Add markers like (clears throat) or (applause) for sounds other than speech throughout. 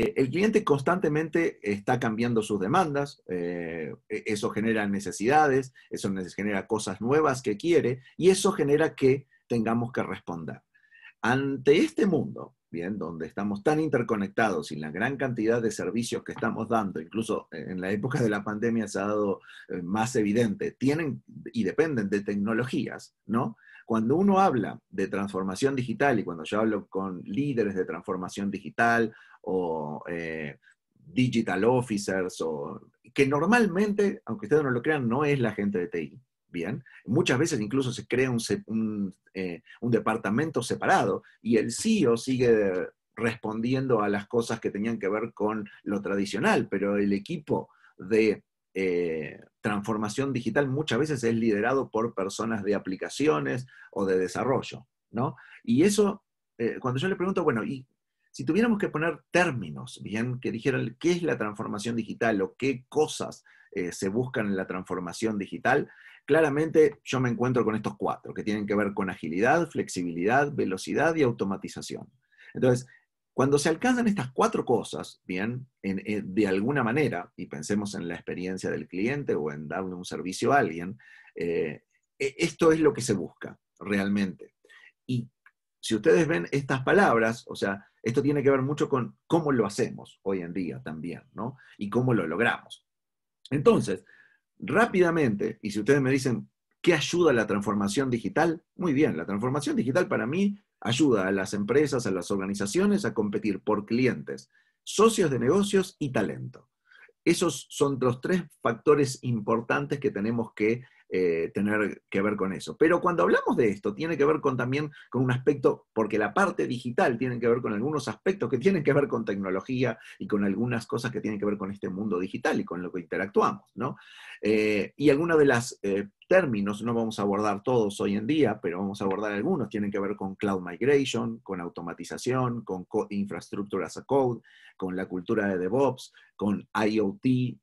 Eh, el cliente constantemente está cambiando sus demandas, eh, e-, eso genera necesidades, eso genera cosas nuevas que quiere y eso genera que tengamos que responder. Ante este mundo, bien, donde estamos tan interconectados y la gran cantidad de servicios que estamos dando, incluso eh, en la época de la pandemia se ha dado más evidente, tienen y dependen de tecnologías, ¿no? Cuando uno habla de transformación digital y cuando yo hablo con líderes de transformación digital o eh, digital officers, o, que normalmente, aunque ustedes no lo crean, no es la gente de TI. Bien, muchas veces incluso se crea un, eh, departamento separado y el CEO sigue respondiendo a las cosas que tenían que ver con lo tradicional, pero el equipo de eh, transformación digital muchas veces es liderado por personas de aplicaciones o de desarrollo, ¿no? Y eso, cuando yo le pregunto, bueno, ¿y si tuviéramos que poner términos, bien, que dijeran qué es la transformación digital o qué cosas eh, se buscan en la transformación digital, claramente yo me encuentro con estos cuatro, que tienen que ver con agilidad, flexibilidad, velocidad y automatización. Entonces, cuando se alcanzan estas cuatro cosas, bien, eh, de alguna manera, y pensemos en la experiencia del cliente o en darle un servicio a alguien, eh, e, esto es lo que se busca realmente. Y si ustedes ven estas palabras, o sea, esto tiene que ver mucho con cómo lo hacemos hoy en día también, ¿no? Y cómo lo logramos. Entonces, rápidamente, y si ustedes me dicen, ¿qué ayuda a la transformación digital? Muy bien, la transformación digital para mí ayuda a las empresas, a las organizaciones a competir por clientes, socios de negocios y talento. Esos son los tres factores importantes que tenemos que eh, tener que ver con eso. Pero cuando hablamos de esto, tiene que ver con, también con un aspecto, porque la parte digital tiene que ver con algunos aspectos que tienen que ver con tecnología y con algunas cosas que tienen que ver con este mundo digital y con lo que interactuamos, ¿no? Eh, y algunos de los eh, términos, no vamos a abordar todos hoy en día, pero vamos a abordar algunos, tienen que ver con cloud migration, con automatización, con Infrastructure as a code, con la cultura de DevOps, con IoT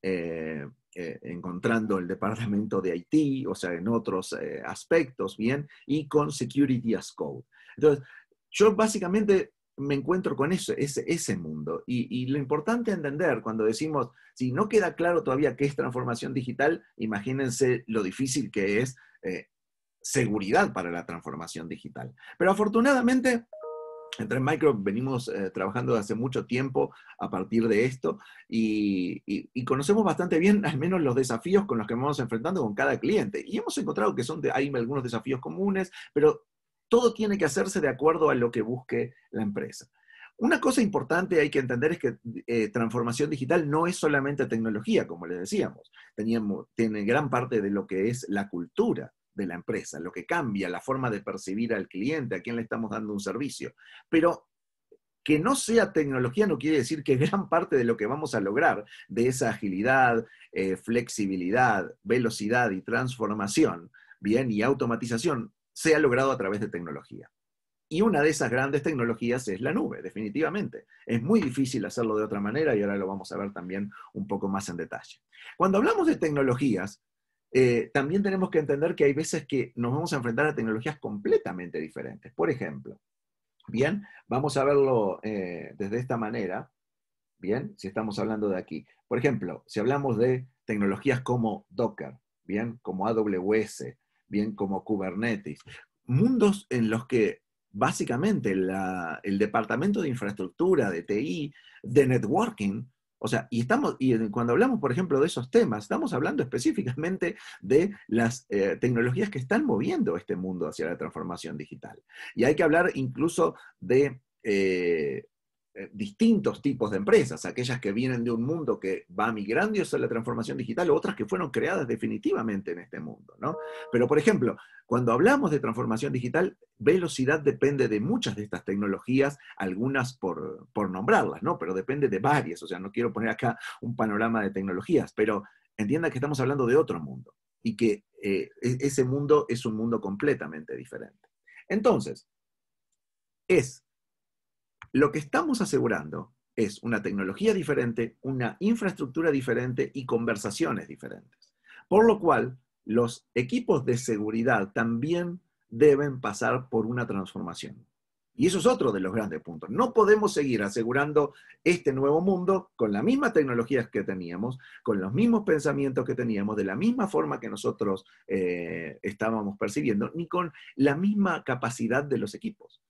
eh, encontrando el departamento de IT, o sea, en otros eh, aspectos, ¿bien? Y con Security as Code. Entonces, yo básicamente me encuentro con eso, ese, ese mundo. Y, lo importante entender cuando decimos, si no queda claro todavía qué es transformación digital, imagínense lo difícil que es eh, seguridad para la transformación digital. Pero afortunadamente en Micro venimos eh, trabajando hace mucho tiempo a partir de esto y, conocemos bastante bien al menos los desafíos con los que vamos enfrentando con cada cliente. Y hemos encontrado que son hay algunos desafíos comunes, pero todo tiene que hacerse de acuerdo a lo que busque la empresa. Una cosa importante hay que entender es que eh, transformación digital no es solamente tecnología, como les decíamos. tiene gran parte de lo que es la cultura de la empresa, lo que cambia la forma de percibir al cliente, a quién le estamos dando un servicio. Pero que no sea tecnología no quiere decir que (laughs) gran parte de lo que vamos a lograr de esa agilidad, eh, flexibilidad, velocidad y transformación, bien, y automatización, sea logrado a través de tecnología. Y una de esas grandes tecnologías es la nube, definitivamente. Es muy difícil hacerlo de otra manera y ahora lo vamos a ver también un poco más en detalle. Cuando hablamos de tecnologías, eh, también tenemos que entender que hay veces que nos vamos a enfrentar a tecnologías completamente diferentes. Por ejemplo, bien, vamos a verlo eh, desde esta manera, bien, si estamos hablando de aquí. Por ejemplo, si hablamos de tecnologías como Docker, bien, como AWS, bien, como Kubernetes, mundos en los que básicamente el departamento de infraestructura, de TI, de networking, o sea, y, estamos, y cuando hablamos, por ejemplo, de esos temas, estamos hablando específicamente de las eh, tecnologías que están moviendo este mundo hacia la transformación digital. Y hay que hablar incluso de eh, eh, distintos tipos de empresas, aquellas que vienen de un mundo que va migrando hacia la transformación digital, otras que fueron creadas definitivamente en este mundo. ¿no? Pero, por ejemplo, cuando hablamos de transformación digital, velocidad depende de muchas de estas tecnologías, algunas por, nombrarlas, ¿no? pero depende de varias. O sea, no quiero poner acá un panorama de tecnologías, pero entienda que estamos hablando de otro mundo y que eh, e-, ese mundo es un mundo completamente diferente. Entonces, es lo que estamos asegurando es una tecnología diferente, una infraestructura diferente y conversaciones diferentes. Por lo cual, los equipos de seguridad también deben pasar por una transformación. Y eso es otro de los grandes puntos. No podemos seguir asegurando este nuevo mundo con las mismas tecnologías que teníamos, con los mismos pensamientos que teníamos, de la misma forma que nosotros eh, estábamos percibiendo, ni con la misma capacidad de los equipos.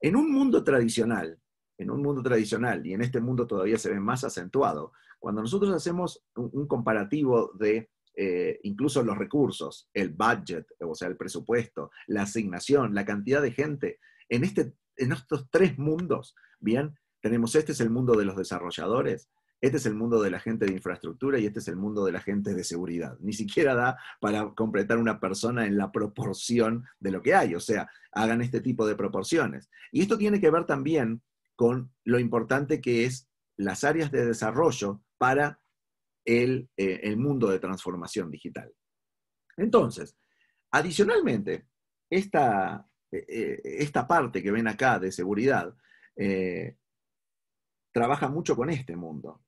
En un mundo tradicional, en un mundo tradicional, y en este mundo todavía se ve más acentuado, cuando nosotros hacemos un, comparativo de eh, incluso los recursos, el budget, o sea, el presupuesto, la asignación, la cantidad de gente, en, este, en estos tres mundos, bien, tenemos este es el mundo de los desarrolladores, este es el mundo de la gente de infraestructura y este es el mundo de la gente de seguridad. Ni siquiera da para completar una persona en la proporción de lo que hay. O sea, hagan este tipo de proporciones. Y esto tiene que ver también con lo importante que es las áreas de desarrollo para el, eh, mundo de transformación digital. Entonces, adicionalmente, esta, eh, eh, parte que ven acá de seguridad, trabaja mucho con este mundo.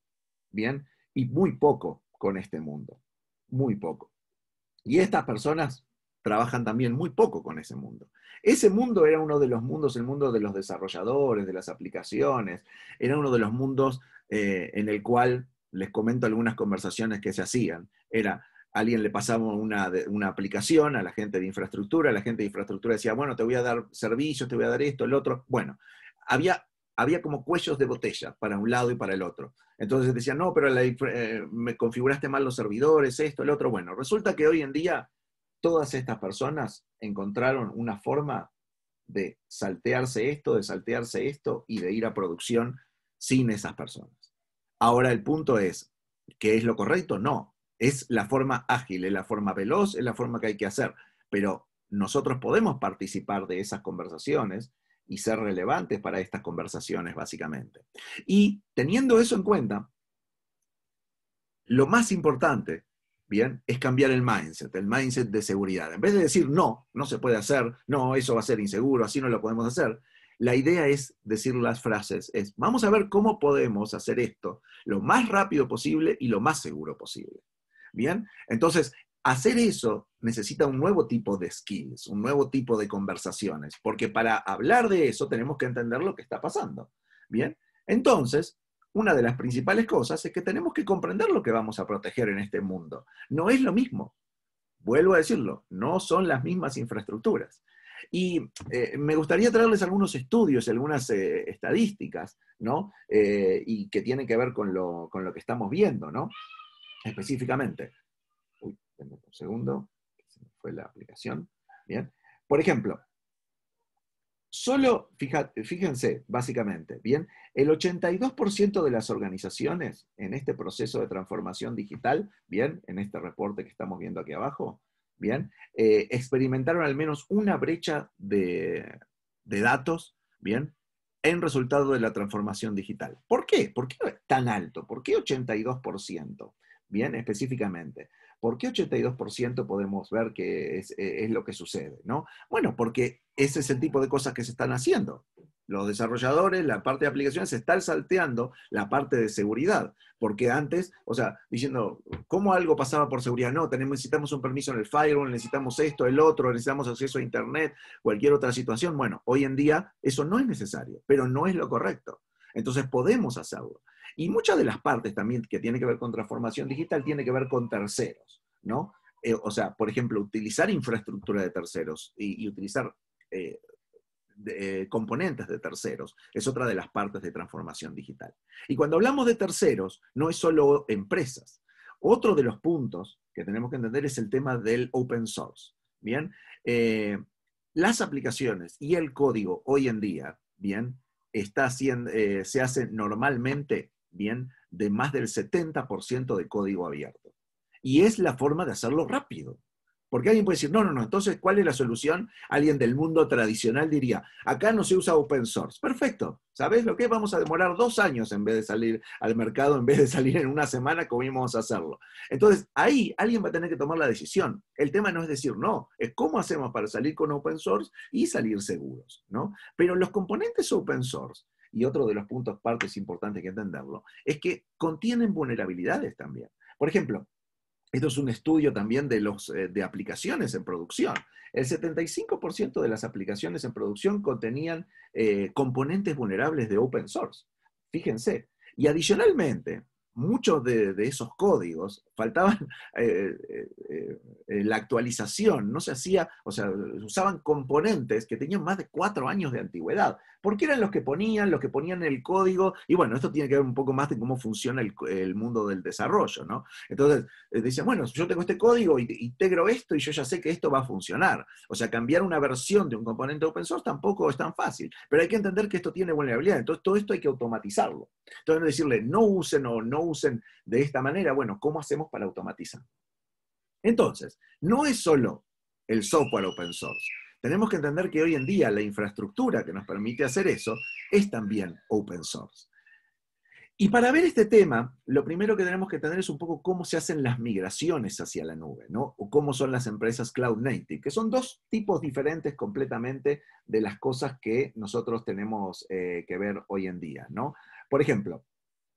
¿bien? Y muy poco con este mundo, muy poco. Y estas personas trabajan también muy poco con ese mundo. Ese mundo era uno de los mundos, el mundo de los desarrolladores, de las aplicaciones, era uno de los mundos eh, en el cual, les comento algunas conversaciones que se hacían, era, alguien le pasaba una, una, aplicación a la gente de infraestructura, la gente de infraestructura decía, bueno, te voy a dar servicios, te voy a dar esto, el otro. Bueno, había había como cuellos de botella para un lado y para el otro. Entonces decían, no, pero eh, me configuraste mal los servidores, esto, el otro. Bueno, resulta que hoy en día todas estas personas encontraron una forma de saltearse esto, de saltearse esto y de ir a producción sin esas personas. Ahora el punto es, ¿qué es lo correcto? No, es la forma ágil, es la forma veloz, es la forma que hay que hacer, pero nosotros podemos participar de esas conversaciones y ser relevantes para estas conversaciones, básicamente. Y teniendo eso en cuenta, lo más importante, bien, es cambiar el mindset, el mindset de seguridad. En vez de decir, no, no se puede hacer, no, eso va a ser inseguro, así no lo podemos hacer, la idea es decir las frases, es, vamos a ver cómo podemos hacer esto lo más rápido posible y lo más seguro posible. Bien, entonces, hacer eso necesita un nuevo tipo de skills, un nuevo tipo de conversaciones, porque para hablar de eso tenemos que entender lo que está pasando. Bien, entonces, una de las principales cosas es que tenemos que comprender lo que vamos a proteger en este mundo. No es lo mismo. Vuelvo a decirlo, no son las mismas infraestructuras. Y eh, me gustaría traerles algunos estudios, algunas eh, estadísticas, ¿no? Eh, y que tienen que ver con lo, con lo que estamos viendo, ¿no? Específicamente. Uy, un segundo fue la aplicación. Bien. Por ejemplo, solo, fíjense, básicamente, bien, el 82% de las organizaciones en este proceso de transformación digital, bien, en este reporte que estamos viendo aquí abajo, bien, eh, experimentaron al menos una brecha de, de datos, bien, en resultado de la transformación digital. ¿Por qué? ¿Por qué tan alto? ¿Por qué 82%? Bien, específicamente. ¿Por qué 82% podemos ver que eh, es, lo que sucede? ¿no? Bueno, porque ese es el tipo de cosas que se están haciendo. Los desarrolladores, la parte de aplicaciones, se están salteando la parte de seguridad. Porque antes, o sea, diciendo, ¿cómo algo pasaba por seguridad? No, tenemos, necesitamos un permiso en el firewall, necesitamos esto, el otro, necesitamos acceso a Internet, cualquier otra situación. Bueno, hoy en día eso no es necesario, pero no es lo correcto. Entonces podemos hacerlo. Y muchas de las partes también que tienen que ver con transformación digital tiene que ver con terceros, ¿no? Eh, o sea, por ejemplo, utilizar infraestructura de terceros y, utilizar eh, eh, componentes de terceros es otra de las partes de transformación digital. Y cuando hablamos de terceros, no es solo empresas. Otro de los puntos que tenemos que entender es el tema del open source. Bien, las aplicaciones y el código hoy en día, bien, está se hace normalmente de más del 70% de código abierto. Y es la forma de hacerlo rápido. Porque alguien puede decir, no, no, no, entonces, ¿cuál es la solución? Alguien del mundo tradicional diría, acá no se usa open source. Perfecto. ¿Sabes lo que? Vamos a demorar dos años en vez de salir al mercado, en vez de salir en una semana como íbamos a hacerlo. Entonces, ahí alguien va a tener que tomar la decisión. El tema no es decir no, es cómo hacemos para salir con open source y salir seguros, ¿no? Pero los componentes open source y otro de los puntos partes importantes que entenderlo, es que contienen vulnerabilidades también. Por ejemplo, esto es un estudio también de, los, eh, de aplicaciones en producción. El 75% de las aplicaciones en producción contenían eh, componentes vulnerables de open source. Fíjense. Y adicionalmente, muchos de, esos códigos faltaban (laughs) eh, la actualización, no se hacía, o sea, usaban componentes que tenían más de cuatro años de antigüedad porque eran los que ponían, los que ponían el código, y bueno, esto tiene que ver un poco más de cómo funciona el, mundo del desarrollo, ¿no? Entonces, eh, dicen, bueno, yo tengo este código y integro esto y yo ya sé que esto va a funcionar. O sea, cambiar una versión de un componente open source tampoco es tan fácil, pero hay que entender que esto tiene vulnerabilidad, entonces todo esto hay que automatizarlo. Entonces, decirle, no usen o no usen de esta manera, bueno, ¿cómo hacemos para automatizar? Entonces, no es solo el software open source. Tenemos que entender que hoy en día la infraestructura que nos permite hacer eso es también open source. Y para ver este tema, lo primero que tenemos que tener es un poco cómo se hacen las migraciones hacia la nube, ¿no? O cómo son las empresas cloud native, que son dos tipos diferentes completamente de las cosas que nosotros tenemos eh, que ver hoy en día, ¿no? Por ejemplo,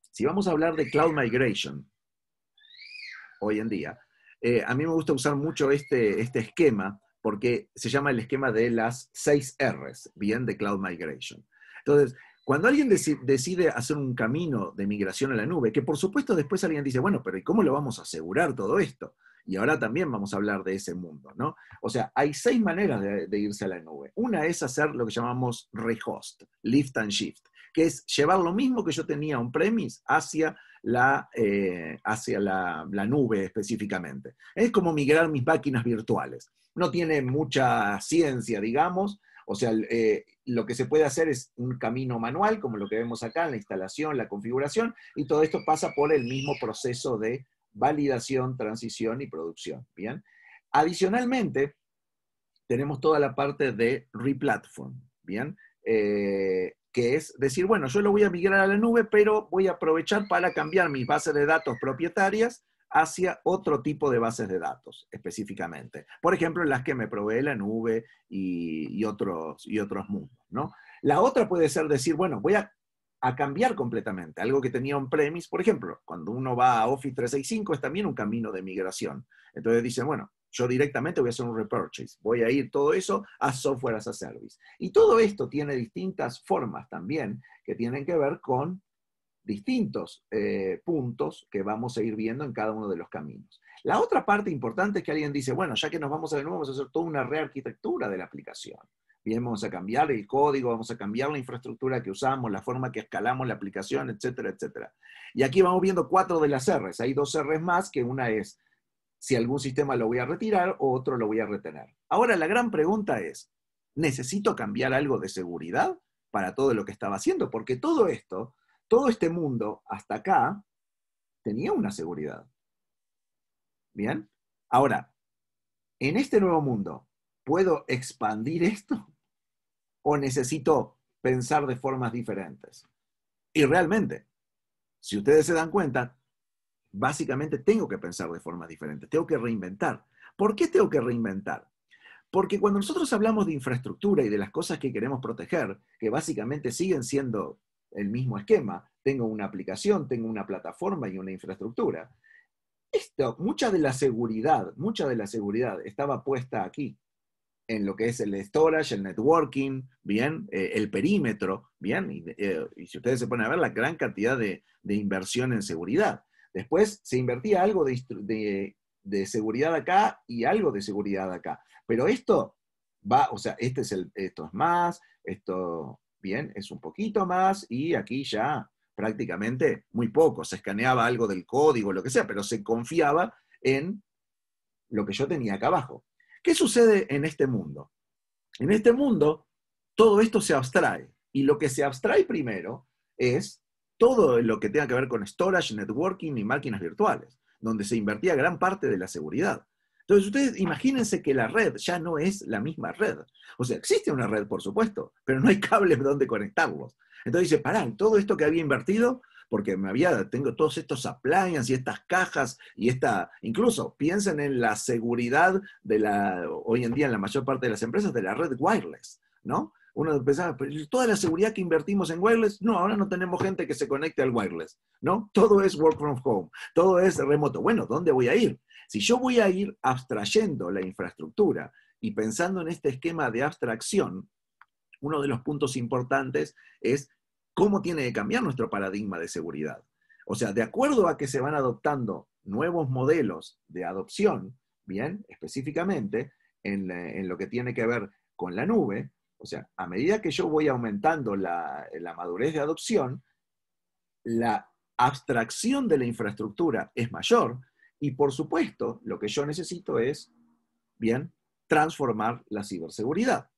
si vamos a hablar de cloud migration hoy en día, eh, a mí me gusta usar mucho este, este esquema porque se llama el esquema de las seis Rs, bien, de Cloud Migration. Entonces, cuando alguien decide hacer un camino de migración a la nube, que por supuesto después alguien dice, bueno, pero ¿y cómo lo vamos a asegurar todo esto? Y ahora también vamos a hablar de ese mundo, ¿no? O sea, hay seis maneras de, de irse a la nube. Una es hacer lo que llamamos rehost, lift and shift que es llevar lo mismo que yo tenía un premis hacia, la, eh, hacia la, nube específicamente. Es como migrar mis máquinas virtuales. No tiene mucha ciencia, digamos. O sea, eh, lo que se puede hacer es un camino manual, como lo que vemos acá, en la instalación, la configuración, y todo esto pasa por el mismo proceso de validación, transición y producción. Bien. Adicionalmente, tenemos toda la parte de replatform. Bien. Eh, que es decir, bueno, yo lo voy a migrar a la nube, pero voy a aprovechar para cambiar mis bases de datos propietarias hacia otro tipo de bases de datos específicamente. Por ejemplo, las que me provee la nube y, otros, y otros mundos. ¿no? La otra puede ser decir, bueno, voy a, a cambiar completamente algo que tenía un premis, Por ejemplo, cuando uno va a Office 365 es también un camino de migración. Entonces dicen, bueno, yo directamente voy a hacer un repurchase, voy a ir todo eso a software as a service. Y todo esto tiene distintas formas también que tienen que ver con distintos eh, puntos que vamos a ir viendo en cada uno de los caminos. La otra parte importante es que alguien dice, bueno, ya que nos vamos a ver nuevo, vamos a hacer toda una rearquitectura de la aplicación. Bien, vamos a cambiar el código, vamos a cambiar la infraestructura que usamos, la forma que escalamos la aplicación, etcétera, etcétera. Y aquí vamos viendo cuatro de las Rs. Hay dos Rs más, que una es si algún sistema lo voy a retirar o otro lo voy a retener. Ahora la gran pregunta es, ¿necesito cambiar algo de seguridad para todo lo que estaba haciendo? Porque todo esto, todo este mundo hasta acá, tenía una seguridad. ¿Bien? Ahora, en este nuevo mundo, ¿puedo expandir esto? ¿O necesito pensar de formas diferentes? Y realmente, si ustedes se dan cuenta, Básicamente tengo que pensar de formas diferentes, tengo que reinventar. ¿Por qué tengo que reinventar? Porque cuando nosotros hablamos de infraestructura y de las cosas que queremos proteger, que básicamente siguen siendo el mismo esquema, tengo una aplicación, tengo una plataforma y una infraestructura, esto, mucha de la seguridad, mucha de la seguridad estaba puesta aquí, en lo que es el storage, el networking, bien, eh, el perímetro, bien, eh, y, si ustedes se ponen a ver la gran cantidad de inversión en seguridad. Después se invertía algo de, seguridad acá y algo de seguridad acá. Pero esto va, o sea, este es el, esto es más, esto, bien, es un poquito más y aquí ya prácticamente muy poco. Se escaneaba algo del código, lo que sea, pero se confiaba en lo que yo tenía acá abajo. ¿Qué sucede en este mundo? En este mundo, todo esto se abstrae. Y lo que se abstrae primero es todo lo que tenga que ver con storage, networking y máquinas virtuales, donde se invertía gran parte de la seguridad. Entonces, ustedes imagínense que la red ya no es la misma red. O sea, existe una red, por supuesto, pero no hay cables donde conectarlos. Entonces dice, pará, todo esto que había invertido, porque me había, tengo todos estos appliances y estas cajas y esta, incluso piensen en la seguridad de la, hoy en día en la mayor parte de las empresas, de la red wireless, ¿no? uno pensaba, pero toda la seguridad que invertimos en wireless, no, ahora no tenemos gente que se conecte al wireless, ¿no? Todo es work from home, todo es remoto. Bueno, ¿dónde voy a ir? Si yo voy a ir abstrayendo la infraestructura y pensando en este esquema de abstracción, uno de los puntos importantes es cómo tiene que cambiar nuestro paradigma de seguridad. O sea, de acuerdo a que se van adoptando nuevos modelos de adopción, bien, específicamente en, en lo que tiene que ver con la nube, o sea, a medida que yo voy aumentando la, madurez de adopción, la abstracción de la infraestructura es mayor y por supuesto lo que yo necesito es, bien, transformar la ciberseguridad.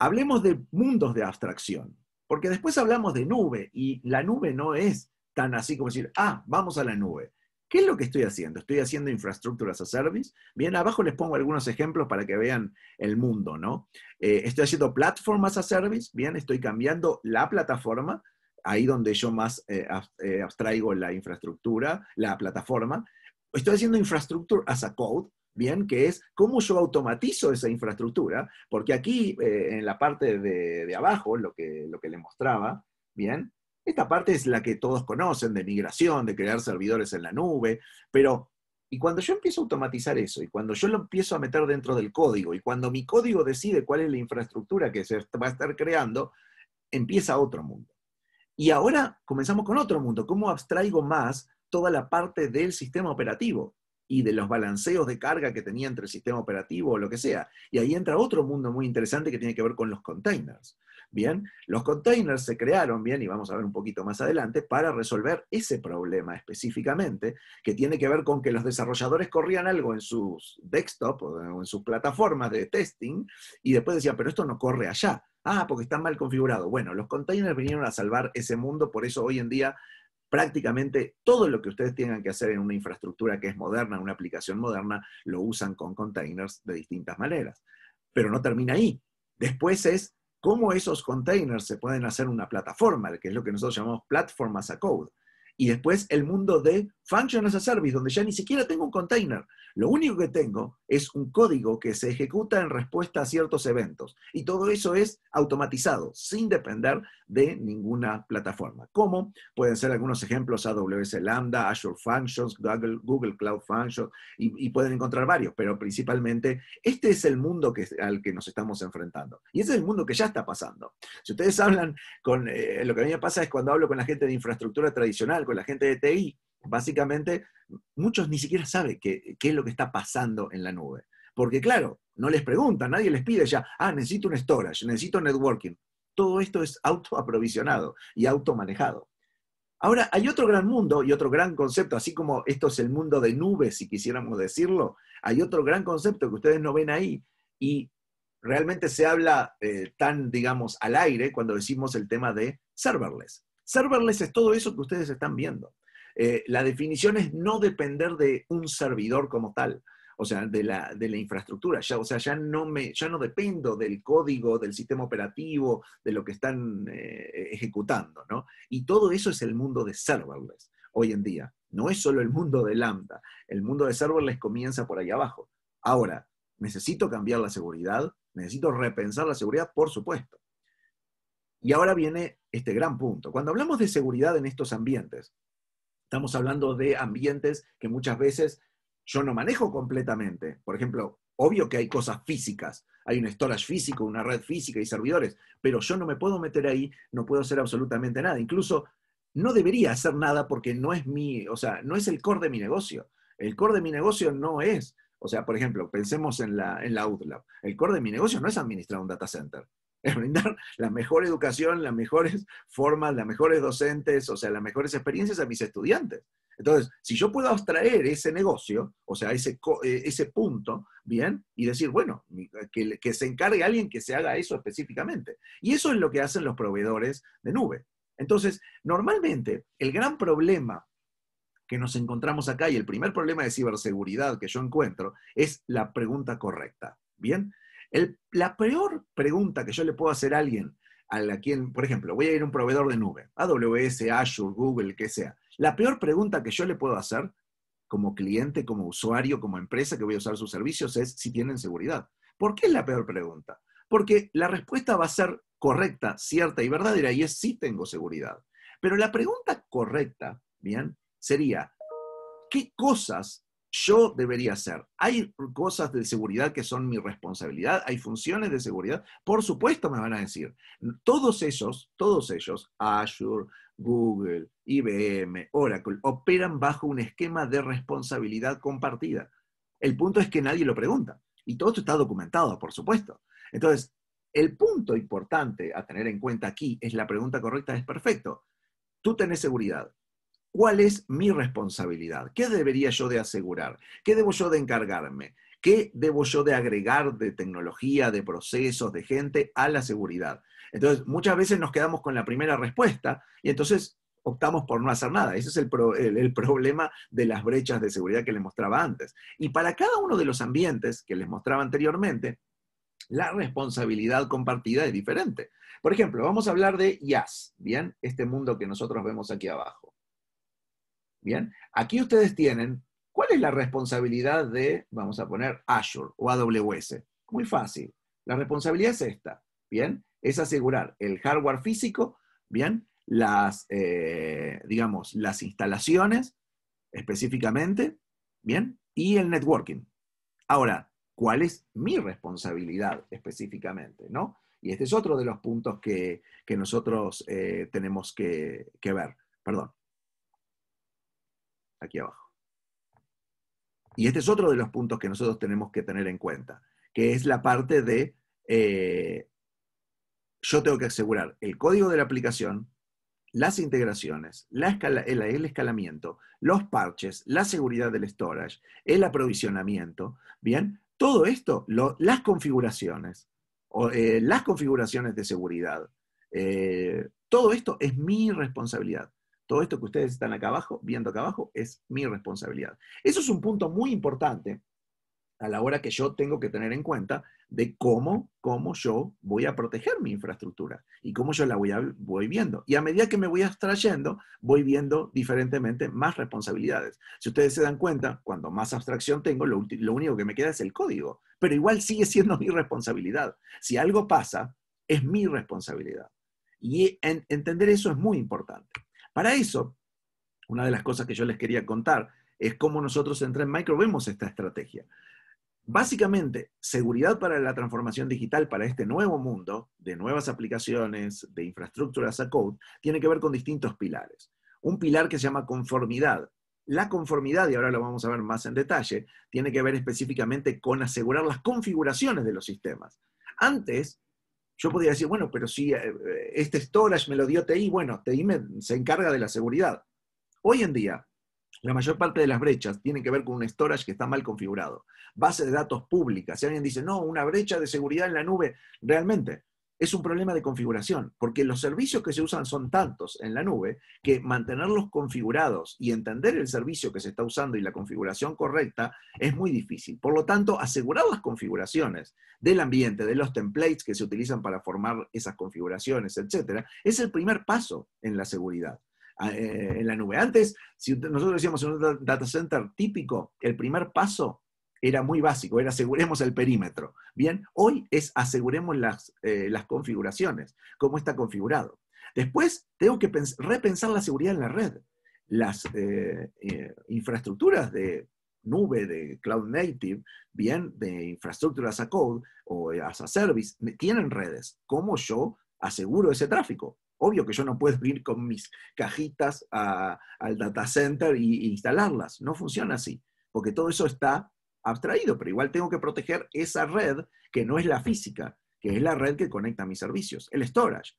Hablemos de mundos de abstracción, porque después hablamos de nube y la nube no es tan así como decir, ah, vamos a la nube. ¿Qué es lo que estoy haciendo? Estoy haciendo infraestructuras as a service. Bien, abajo les pongo algunos ejemplos para que vean el mundo, ¿no? Eh, estoy haciendo platform as a service. Bien, estoy cambiando la plataforma, ahí donde yo más eh, eh, abstraigo la infraestructura, la plataforma. Estoy haciendo infrastructure as a code. Bien, que es cómo yo automatizo esa infraestructura, porque aquí en la parte de, abajo, lo que, lo que le mostraba, bien, esta parte es la que todos conocen de migración, de crear servidores en la nube, pero y cuando yo empiezo a automatizar eso, y cuando yo lo empiezo a meter dentro del código, y cuando mi código decide cuál es la infraestructura que se va a estar creando, empieza otro mundo. Y ahora comenzamos con otro mundo, cómo abstraigo más toda la parte del sistema operativo y de los balanceos de carga que tenía entre el sistema operativo o lo que sea. Y ahí entra otro mundo muy interesante que tiene que ver con los containers. Bien, los containers se crearon, bien, y vamos a ver un poquito más adelante, para resolver ese problema específicamente, que tiene que ver con que los desarrolladores corrían algo en sus desktop o en sus plataformas de testing, y después decían, pero esto no corre allá. Ah, porque está mal configurado. Bueno, los containers vinieron a salvar ese mundo, por eso hoy en día prácticamente todo lo que ustedes tengan que hacer en una infraestructura que es moderna, una aplicación moderna, lo usan con containers de distintas maneras. Pero no termina ahí. Después es cómo esos containers se pueden hacer una plataforma, que es lo que nosotros llamamos Platform as a Code. Y después el mundo de Function as a Service, donde ya ni siquiera tengo un container. Lo único que tengo es un código que se ejecuta en respuesta a ciertos eventos. Y todo eso es automatizado, sin depender de ninguna plataforma. Como pueden ser algunos ejemplos AWS Lambda, Azure Functions, Google, Cloud Functions, y, pueden encontrar varios, pero principalmente este es el mundo al que nos estamos enfrentando. Y ese es el mundo que ya está pasando. Si ustedes hablan con, eh, lo que a mí me pasa es cuando hablo con la gente de infraestructura tradicional, con la gente de TI, Básicamente, muchos ni siquiera saben qué, es lo que está pasando en la nube. Porque claro, no les preguntan, nadie les pide ya, ah, necesito un storage, necesito networking. Todo esto es autoaprovisionado y automanejado. Ahora, hay otro gran mundo y otro gran concepto, así como esto es el mundo de nubes, si quisiéramos decirlo, hay otro gran concepto que ustedes no ven ahí y realmente se habla eh, tan, digamos, al aire cuando decimos el tema de serverless. Serverless es todo eso que ustedes están viendo. Eh, la definición es no depender de un servidor como tal, o sea, de la, infraestructura. Ya, o sea, ya no, ya no dependo del código, del sistema operativo, de lo que están eh, ejecutando, ¿no? Y todo eso es el mundo de serverless hoy en día. No es solo el mundo de Lambda. El mundo de serverless comienza por ahí abajo. Ahora, ¿necesito cambiar la seguridad? ¿Necesito repensar la seguridad? Por supuesto. Y ahora viene este gran punto. Cuando hablamos de seguridad en estos ambientes, Estamos hablando de ambientes que muchas veces yo no manejo completamente. Por ejemplo, obvio que hay cosas físicas, hay un storage físico, una red física y servidores, pero yo no me puedo meter ahí, no puedo hacer absolutamente nada. Incluso no debería hacer nada porque no es mi, o sea, no es el core de mi negocio. El core de mi negocio no es, o sea, por ejemplo, pensemos en la, en la El core de mi negocio no es administrar un data center es (laughs) brindar la mejor educación, las mejores formas, las mejores docentes, o sea, las mejores experiencias a mis estudiantes. Entonces, si yo puedo abstraer ese negocio, o sea, ese, eh, ese punto, bien, y decir, bueno, que, que se encargue alguien que se haga eso específicamente. Y eso es lo que hacen los proveedores de nube. Entonces, normalmente el gran problema que nos encontramos acá y el primer problema de ciberseguridad que yo encuentro es la pregunta correcta. Bien, la peor pregunta que yo le puedo hacer a alguien, a quien, por ejemplo, voy a ir a un proveedor de nube, AWS, Azure, Google, que sea. La peor pregunta que yo le puedo hacer como cliente, como usuario, como empresa que voy a usar sus servicios es si tienen seguridad. ¿Por qué es la peor pregunta? Porque la respuesta va a ser correcta, cierta y verdadera y es si tengo seguridad. Pero la pregunta correcta, bien, sería, ¿qué cosas yo debería hacer. Hay cosas de seguridad que son mi responsabilidad, hay funciones de seguridad, por supuesto me van a decir. Todos ellos, todos ellos, Azure, Google, IBM, Oracle, operan bajo un esquema de responsabilidad compartida. El punto es que nadie lo pregunta. Y todo esto está documentado, por supuesto. Entonces, el punto importante a tener en cuenta aquí es la pregunta correcta, es perfecto. Tú tenés seguridad, ¿Cuál es mi responsabilidad? ¿Qué debería yo de asegurar? ¿Qué debo yo de encargarme? ¿Qué debo yo de agregar de tecnología, de procesos, de gente a la seguridad? Entonces, muchas veces nos quedamos con la primera respuesta y entonces optamos por no hacer nada. Ese es el, problema de las brechas de seguridad que les mostraba antes. Y para cada uno de los ambientes que les mostraba anteriormente, la responsabilidad compartida es diferente. Por ejemplo, vamos a hablar de IaaS, ¿bien? Este mundo que nosotros vemos aquí abajo. Bien, aquí ustedes tienen, ¿cuál es la responsabilidad de, vamos a poner, Azure o AWS? Muy fácil. La responsabilidad es esta, ¿bien? Es asegurar el hardware físico, ¿bien? Las, eh, digamos, las instalaciones específicamente, ¿bien? Y el networking. Ahora, ¿cuál es mi responsabilidad específicamente, ¿no? Y este es otro de los puntos que, nosotros eh, tenemos que, que ver. Perdón aquí abajo. Y este es otro de los puntos que nosotros tenemos que tener en cuenta, que es la parte de eh, yo tengo que asegurar el código de la aplicación, las integraciones, el, escalamiento, los parches, la seguridad del storage, el aprovisionamiento, ¿bien? Todo esto, las configuraciones, o, eh, las configuraciones de seguridad, eh, todo esto es mi responsabilidad. Todo esto que ustedes están acá abajo, viendo acá abajo, es mi responsabilidad. Eso es un punto muy importante a la hora que yo tengo que tener en cuenta de cómo, cómo yo voy a proteger mi infraestructura y cómo yo la voy, a, voy viendo. Y a medida que me voy abstrayendo, voy viendo diferentemente más responsabilidades. Si ustedes se dan cuenta, cuando más abstracción tengo, lo, único que me queda es el código, pero igual sigue siendo (laughs) mi responsabilidad. Si algo pasa, es mi responsabilidad. Y entender eso es muy importante. Para eso, una de las cosas que yo les quería contar es cómo nosotros en Trend Micro vemos esta estrategia. Básicamente, seguridad para la transformación digital para este nuevo mundo de nuevas aplicaciones, de infraestructuras a code, tiene que ver con distintos pilares. Un pilar que se llama conformidad. La conformidad, y ahora lo vamos a ver más en detalle, tiene que ver específicamente con asegurar las configuraciones de los sistemas. Antes, yo podría decir, bueno, pero si eh, este storage me lo dio TI, bueno, TI se encarga de la seguridad. Hoy en día, la mayor parte de las brechas tienen que ver con un storage que está mal configurado. Base de datos públicas. Si alguien dice, no, una brecha de seguridad en la nube, realmente, es un problema de configuración, porque los servicios que se usan son tantos en la nube que mantenerlos configurados y entender el servicio que se está usando y la configuración correcta es muy difícil. Por lo tanto, asegurar las configuraciones del ambiente, de los templates que se utilizan para formar esas configuraciones, etcétera, es el primer paso en la seguridad ah, eh, en la nube. Antes, si nosotros decíamos en un data center típico, el primer paso era muy básico, era aseguremos el perímetro. Bien, hoy es aseguremos las, eh, configuraciones, cómo está configurado. Después tengo que repensar la seguridad en la red. Las eh, eh, infraestructuras de nube, de cloud native, bien, de infraestructuras a code o as a service, tienen redes. ¿Cómo yo aseguro ese tráfico? Obvio que yo no puedo ir con mis cajitas al data center e instalarlas. No funciona así, porque todo eso está abstraído, pero igual tengo que proteger esa red que no es la física, que es la red que conecta mis servicios, el storage.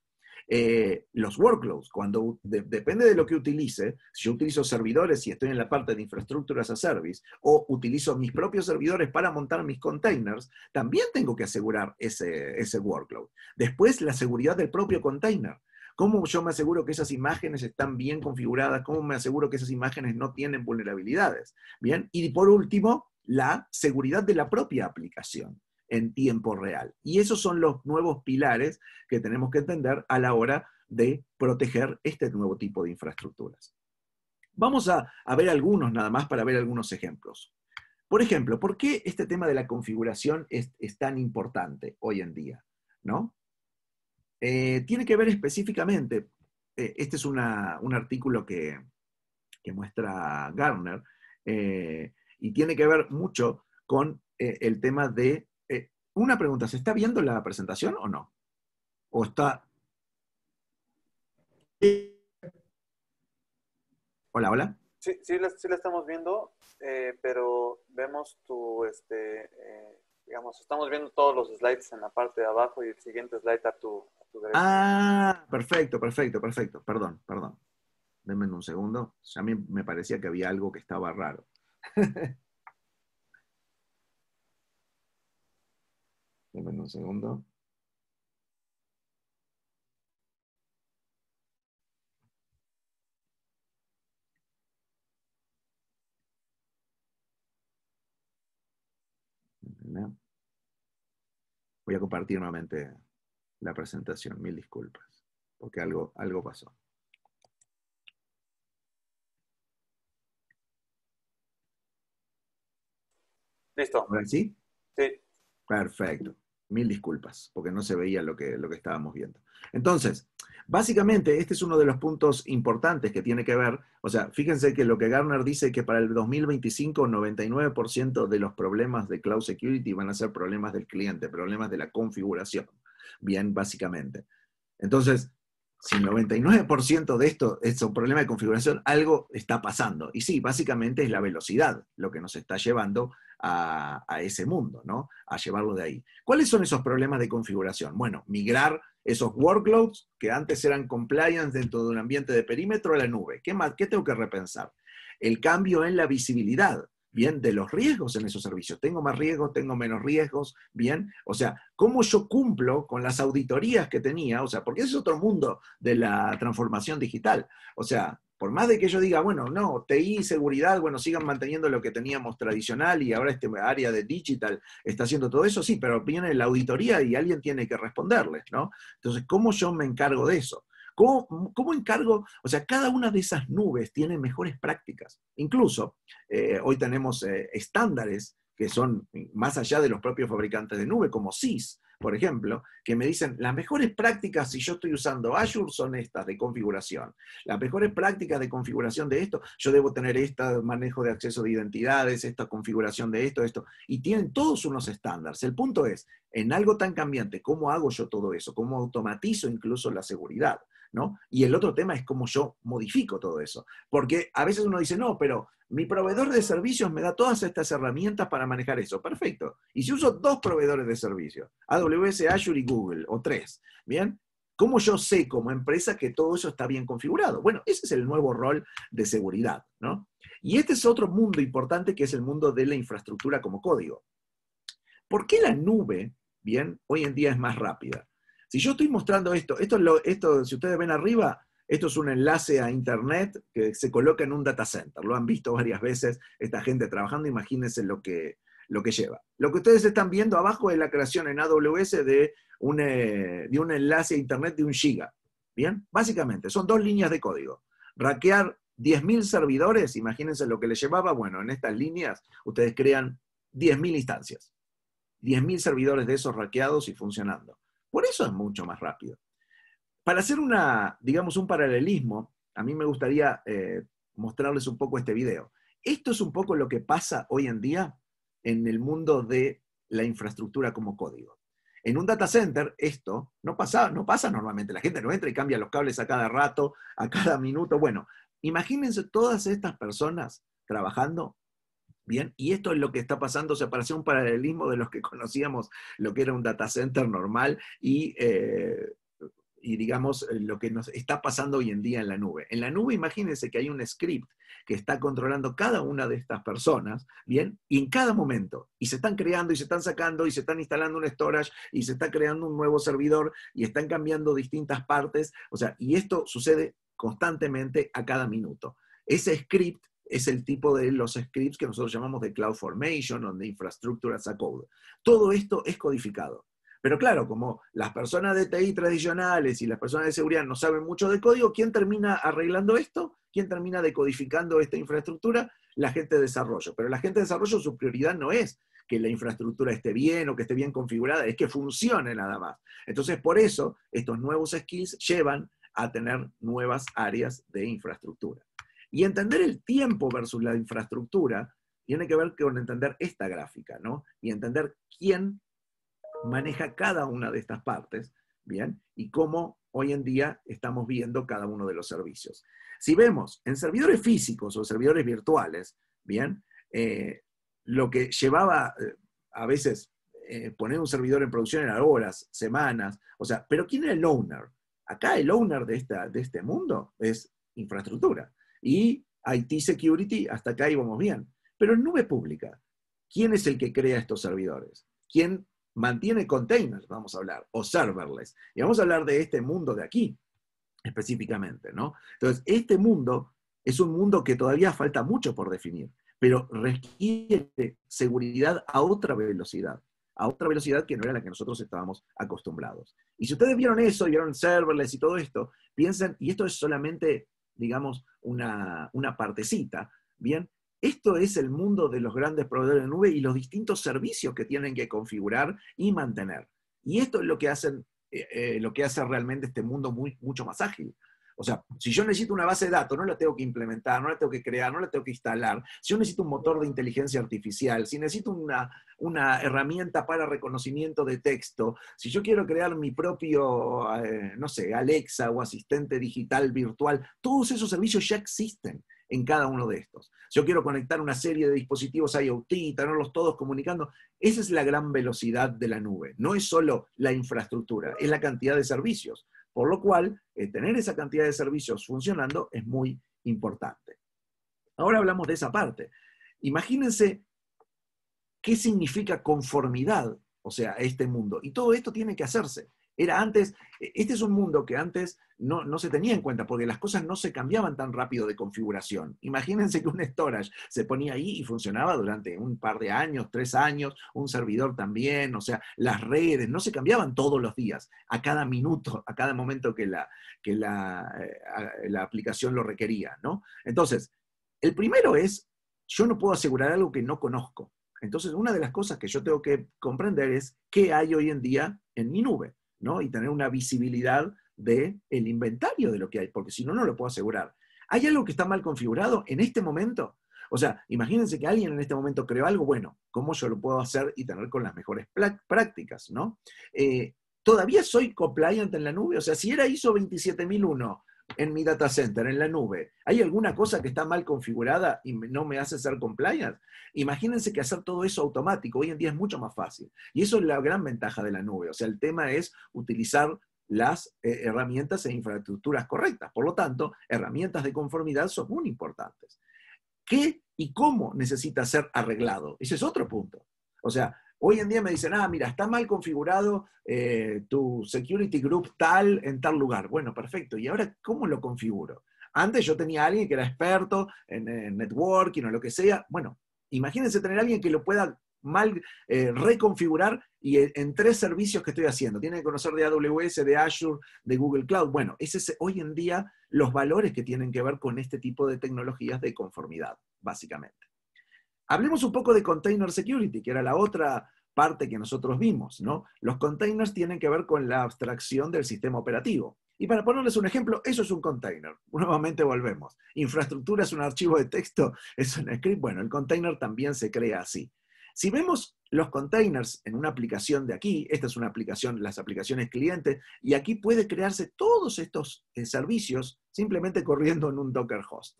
Eh, los workloads, cuando depende de lo que utilice, si yo utilizo servidores y estoy en la parte de infraestructuras a service, o utilizo mis propios servidores para montar mis containers, también tengo que asegurar ese, ese workload. Después, la seguridad del propio container. ¿Cómo yo me aseguro que esas imágenes están bien configuradas? ¿Cómo me aseguro que esas imágenes no tienen vulnerabilidades? Bien, y por último, la seguridad de la propia aplicación en tiempo real. Y esos son los nuevos pilares que tenemos que entender a la hora de proteger este nuevo tipo de infraestructuras. Vamos a, ver algunos nada más para ver algunos ejemplos. Por ejemplo, ¿por qué este tema de la configuración es, tan importante hoy en día? ¿No? Eh, tiene que ver específicamente, eh, este es un artículo que, muestra Garner, eh, y tiene que ver mucho con eh, el tema de, eh, una pregunta, ¿se está viendo la presentación o no? ¿O está... Hola, hola. Sí, sí, la, la estamos viendo, eh, pero vemos tu, este, digamos, estamos viendo todos los slides en la parte de abajo y el siguiente slide a tu, a tu derecha. Ah, perfecto, perfecto, perfecto. Perdón, perdón. Denme un segundo. A mí me parecía que había algo que estaba raro. (laughs) un segundo. Voy a compartir nuevamente la presentación, mil disculpas, porque algo, algo pasó. Listo. sí? Sí. Perfecto. Mil disculpas, porque no se veía lo que, lo que estábamos viendo. Entonces, básicamente, este es uno de los puntos importantes que tiene que ver, o sea, fíjense que lo que Garner dice que para el 2025, 99% de los problemas de cloud security van a ser problemas del cliente, problemas de la configuración. Bien, básicamente. Entonces, si el 99% de esto es un problema de configuración, algo está pasando. Y sí, básicamente es la velocidad lo que nos está llevando a, ese mundo, ¿no? A llevarlo de ahí. ¿Cuáles son esos problemas de configuración? Bueno, migrar esos workloads que antes eran compliance dentro de un ambiente de perímetro a la nube. ¿Qué más? ¿Qué tengo que repensar? El cambio en la visibilidad bien, de los riesgos en esos servicios. Tengo más riesgos, tengo menos riesgos, bien. O sea, cómo yo cumplo con las auditorías que tenía, o sea, porque ese es otro mundo de la transformación digital. O sea, por más de que yo diga, bueno, no, TI, seguridad, bueno, sigan manteniendo lo que teníamos tradicional y ahora este área de digital está haciendo todo eso, sí, pero viene la auditoría y alguien tiene que responderles, ¿no? Entonces, ¿cómo yo me encargo de eso? ¿Cómo, encargo? O sea, cada una de esas nubes tiene mejores prácticas. Incluso eh, hoy tenemos eh, estándares que son más allá de los propios fabricantes de nube, como SIS, por ejemplo, que me dicen, las mejores prácticas si yo estoy usando Azure son estas de configuración. Las mejores prácticas de configuración de esto, yo debo tener este manejo de acceso de identidades, esta configuración de esto, esto. Y tienen todos unos estándares. El punto es, en algo tan cambiante, ¿cómo hago yo todo eso? ¿Cómo automatizo incluso la seguridad? ¿no? Y el otro tema es cómo yo modifico todo eso. Porque a veces uno dice, no, pero mi proveedor de servicios me da todas estas herramientas para manejar eso. Perfecto. Y si uso dos proveedores de servicios, AWS, Azure y Google, o tres, ¿bien? ¿Cómo yo sé como empresa que todo eso está bien configurado? Bueno, ese es el nuevo rol de seguridad, ¿no? Y este es otro mundo importante que es el mundo de la infraestructura como código. ¿Por qué la nube, bien, hoy en día es más rápida? Si yo estoy mostrando esto, esto, esto si ustedes ven arriba, esto es un enlace a Internet que se coloca en un data center. Lo han visto varias veces esta gente trabajando, imagínense lo que, lo que lleva. Lo que ustedes están viendo abajo es la creación en AWS de un, eh, de un enlace a Internet de un giga. ¿Bien? Básicamente, son dos líneas de código. Raquear 10.000 servidores, imagínense lo que les llevaba. Bueno, en estas líneas ustedes crean 10.000 instancias. 10.000 servidores de esos raqueados y funcionando. Por eso es mucho más rápido. Para hacer una, digamos, un paralelismo, a mí me gustaría eh, mostrarles un poco este video. Esto es un poco lo que pasa hoy en día en el mundo de la infraestructura como código. En un data center esto no pasa, no pasa normalmente. La gente no entra y cambia los cables a cada rato, a cada minuto. Bueno, imagínense todas estas personas trabajando Bien, y esto es lo que está pasando, o se parece un paralelismo de los que (laughs) conocíamos lo que era un data center normal y, eh, y digamos eh, lo que nos está pasando hoy en día en la nube. En la nube imagínense que hay un script que está controlando cada una de estas personas, ¿bien? Y en cada momento, y se están creando, y se están sacando, y se están instalando un storage, y se está creando un nuevo servidor, y están cambiando distintas partes, o sea, y esto sucede constantemente a cada minuto. Ese script es el tipo de los scripts que nosotros llamamos de Cloud Formation o de Infrastructure as a Code. Todo esto es codificado. Pero claro, como las personas de TI tradicionales y las personas de seguridad no saben mucho de código, ¿quién termina arreglando esto? ¿Quién termina decodificando esta infraestructura? La gente de desarrollo. Pero la gente de desarrollo su prioridad no es que la infraestructura esté bien o que esté bien configurada, es que funcione nada más. Entonces, por eso estos nuevos skills llevan a tener nuevas áreas de infraestructura. Y entender el tiempo versus la infraestructura tiene que ver con entender esta gráfica, ¿no? Y entender quién maneja cada una de estas partes, ¿bien? Y cómo hoy en día estamos viendo cada uno de los servicios. Si vemos en servidores físicos o servidores virtuales, ¿bien? Eh, lo que llevaba eh, a veces eh, poner un servidor en producción era horas, semanas, o sea, pero ¿quién era el owner? Acá el owner de este mundo es infraestructura y IT Security, hasta acá íbamos bien. Pero en nube pública, ¿quién es el que crea estos servidores? ¿Quién mantiene containers, vamos a hablar, o serverless? Y vamos a hablar de este mundo de aquí, específicamente, ¿no? Entonces, este mundo es un mundo que todavía falta mucho por definir, pero requiere seguridad a otra velocidad a otra velocidad que no era la que nosotros estábamos acostumbrados. Y si ustedes vieron eso, vieron serverless y todo esto, piensan, y esto es solamente digamos, una, una partecita, ¿bien? Esto es el mundo de los grandes proveedores de nube y los distintos servicios que tienen que configurar y mantener. Y esto es lo que, hacen, eh, eh, lo que hace realmente este mundo mucho más ágil. O sea, si yo necesito una base de datos, no la tengo que implementar, no la tengo que crear, no la tengo que instalar. Si yo necesito un motor de inteligencia artificial, si necesito una, herramienta para reconocimiento de texto, si yo quiero crear mi propio, eh, no sé, Alexa o asistente digital virtual, todos esos servicios ya existen en cada uno de estos. Si yo quiero conectar una serie de dispositivos IoT y tenerlos todos comunicando, esa es la gran velocidad de la nube. No es solo la infraestructura, es la cantidad de servicios. Por lo cual, eh, tener esa cantidad de servicios funcionando es muy importante. Ahora hablamos de esa parte. Imagínense qué significa conformidad, o sea, este mundo. Y todo esto tiene que hacerse. Era antes, e, este es un mundo que antes no, se tenía en cuenta porque las cosas no se cambiaban tan rápido de configuración. Imagínense que un storage se ponía ahí y funcionaba durante un par de años, tres años, un servidor también, o sea, las redes no se cambiaban todos los días, a cada minuto, a cada momento que la, que la, eh, la aplicación lo requería, ¿no? Entonces, el primero es, yo no puedo asegurar algo que no conozco. Entonces, una de las cosas que yo tengo que comprender es qué hay hoy en día en mi nube y tener una visibilidad del el inventario de lo que hay, porque si no, no lo puedo asegurar. ¿Hay algo que está mal configurado en este momento? O sea, imagínense que alguien en este momento creó algo, bueno, ¿cómo yo lo puedo hacer y tener con las mejores prácticas? ¿no? Eh, Todavía soy compliant en la nube, o sea, si era ISO 27001 en mi data center, en la nube, ¿hay alguna cosa que está mal configurada y no me hace ser compliant? Imagínense que hacer todo eso automático hoy en día es mucho más fácil. Y eso es la gran ventaja de la nube. O sea, el tema es utilizar las eh, herramientas e infraestructuras correctas. Por lo tanto, herramientas de conformidad son muy importantes. ¿Qué y cómo necesita ser arreglado? Ese es otro punto. O sea, Hoy en día me dicen, ah, mira, está mal configurado eh, tu security group tal en tal lugar. Bueno, perfecto. ¿Y ahora cómo lo configuro? Antes yo tenía a alguien que era experto en, networking o lo que sea. Bueno, imagínense tener alguien que lo pueda mal eh, reconfigurar y en, en, tres servicios que estoy haciendo. Tiene que conocer de AWS, de Azure, de Google Cloud. Bueno, ese es hoy en día los valores que tienen que ver con este tipo de tecnologías de conformidad, básicamente. Hablemos un poco de container security, que era la otra parte que nosotros vimos, Los containers tienen que ver con la abstracción del sistema operativo. Y para ponerles un ejemplo, eso es un container. (laughs) Nuevamente volvemos. Infraestructura es un archivo de texto, (laughs) es un script. Bueno, el container también se crea así. Si vemos los containers en una aplicación de aquí, esta es una aplicación, las aplicaciones clientes, y aquí puede crearse todos estos eh, servicios simplemente corriendo en un Docker host.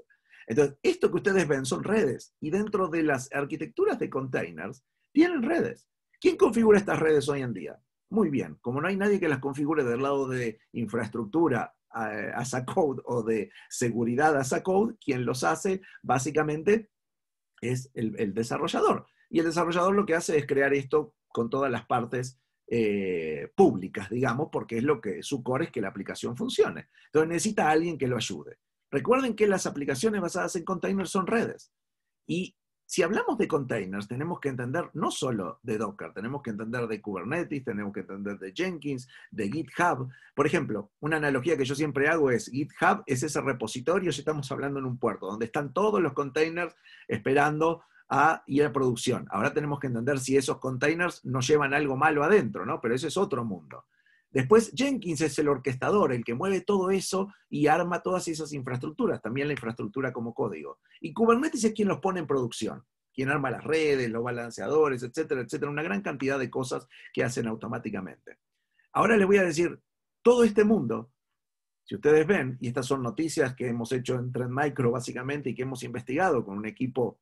Entonces, esto que ustedes ven son redes y dentro de las arquitecturas de containers tienen redes. ¿Quién configura estas redes hoy en día? Muy bien, como no hay nadie que las configure del lado de infraestructura as a code o de seguridad as a code, quien los hace básicamente es el, desarrollador. Y el desarrollador lo que hace es crear esto con todas las partes eh, públicas, digamos, porque es lo que su core es que la aplicación funcione. Entonces necesita alguien que lo ayude. Recuerden que las aplicaciones basadas en containers son redes. Y si hablamos de containers, tenemos que entender no solo de Docker, tenemos que entender de Kubernetes, tenemos que entender de Jenkins, de GitHub. Por ejemplo, una analogía que yo siempre hago es GitHub es ese repositorio, si estamos hablando en un puerto, donde están todos los containers esperando a ir a producción. Ahora tenemos que entender si esos containers no llevan algo malo adentro, ¿no? Pero ese es otro mundo. Después Jenkins es el orquestador, el que mueve todo eso y arma todas esas infraestructuras, también la infraestructura como código. Y Kubernetes es quien los pone en producción, quien arma las redes, los balanceadores, etcétera, etcétera, una gran cantidad de cosas que hacen automáticamente. Ahora les voy a decir, todo este mundo, si ustedes ven, y estas son noticias que hemos hecho en Trend Micro básicamente y que hemos investigado con un equipo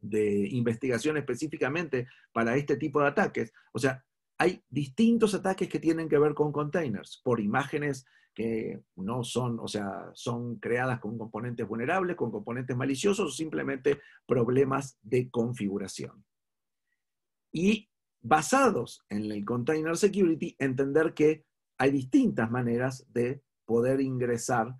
de investigación específicamente para este tipo de ataques. O sea, hay distintos ataques que tienen que ver con containers, por imágenes que no son, o sea, son creadas con componentes vulnerables, con componentes maliciosos, o simplemente problemas de configuración. Y basados en el container security, entender que hay distintas maneras de poder ingresar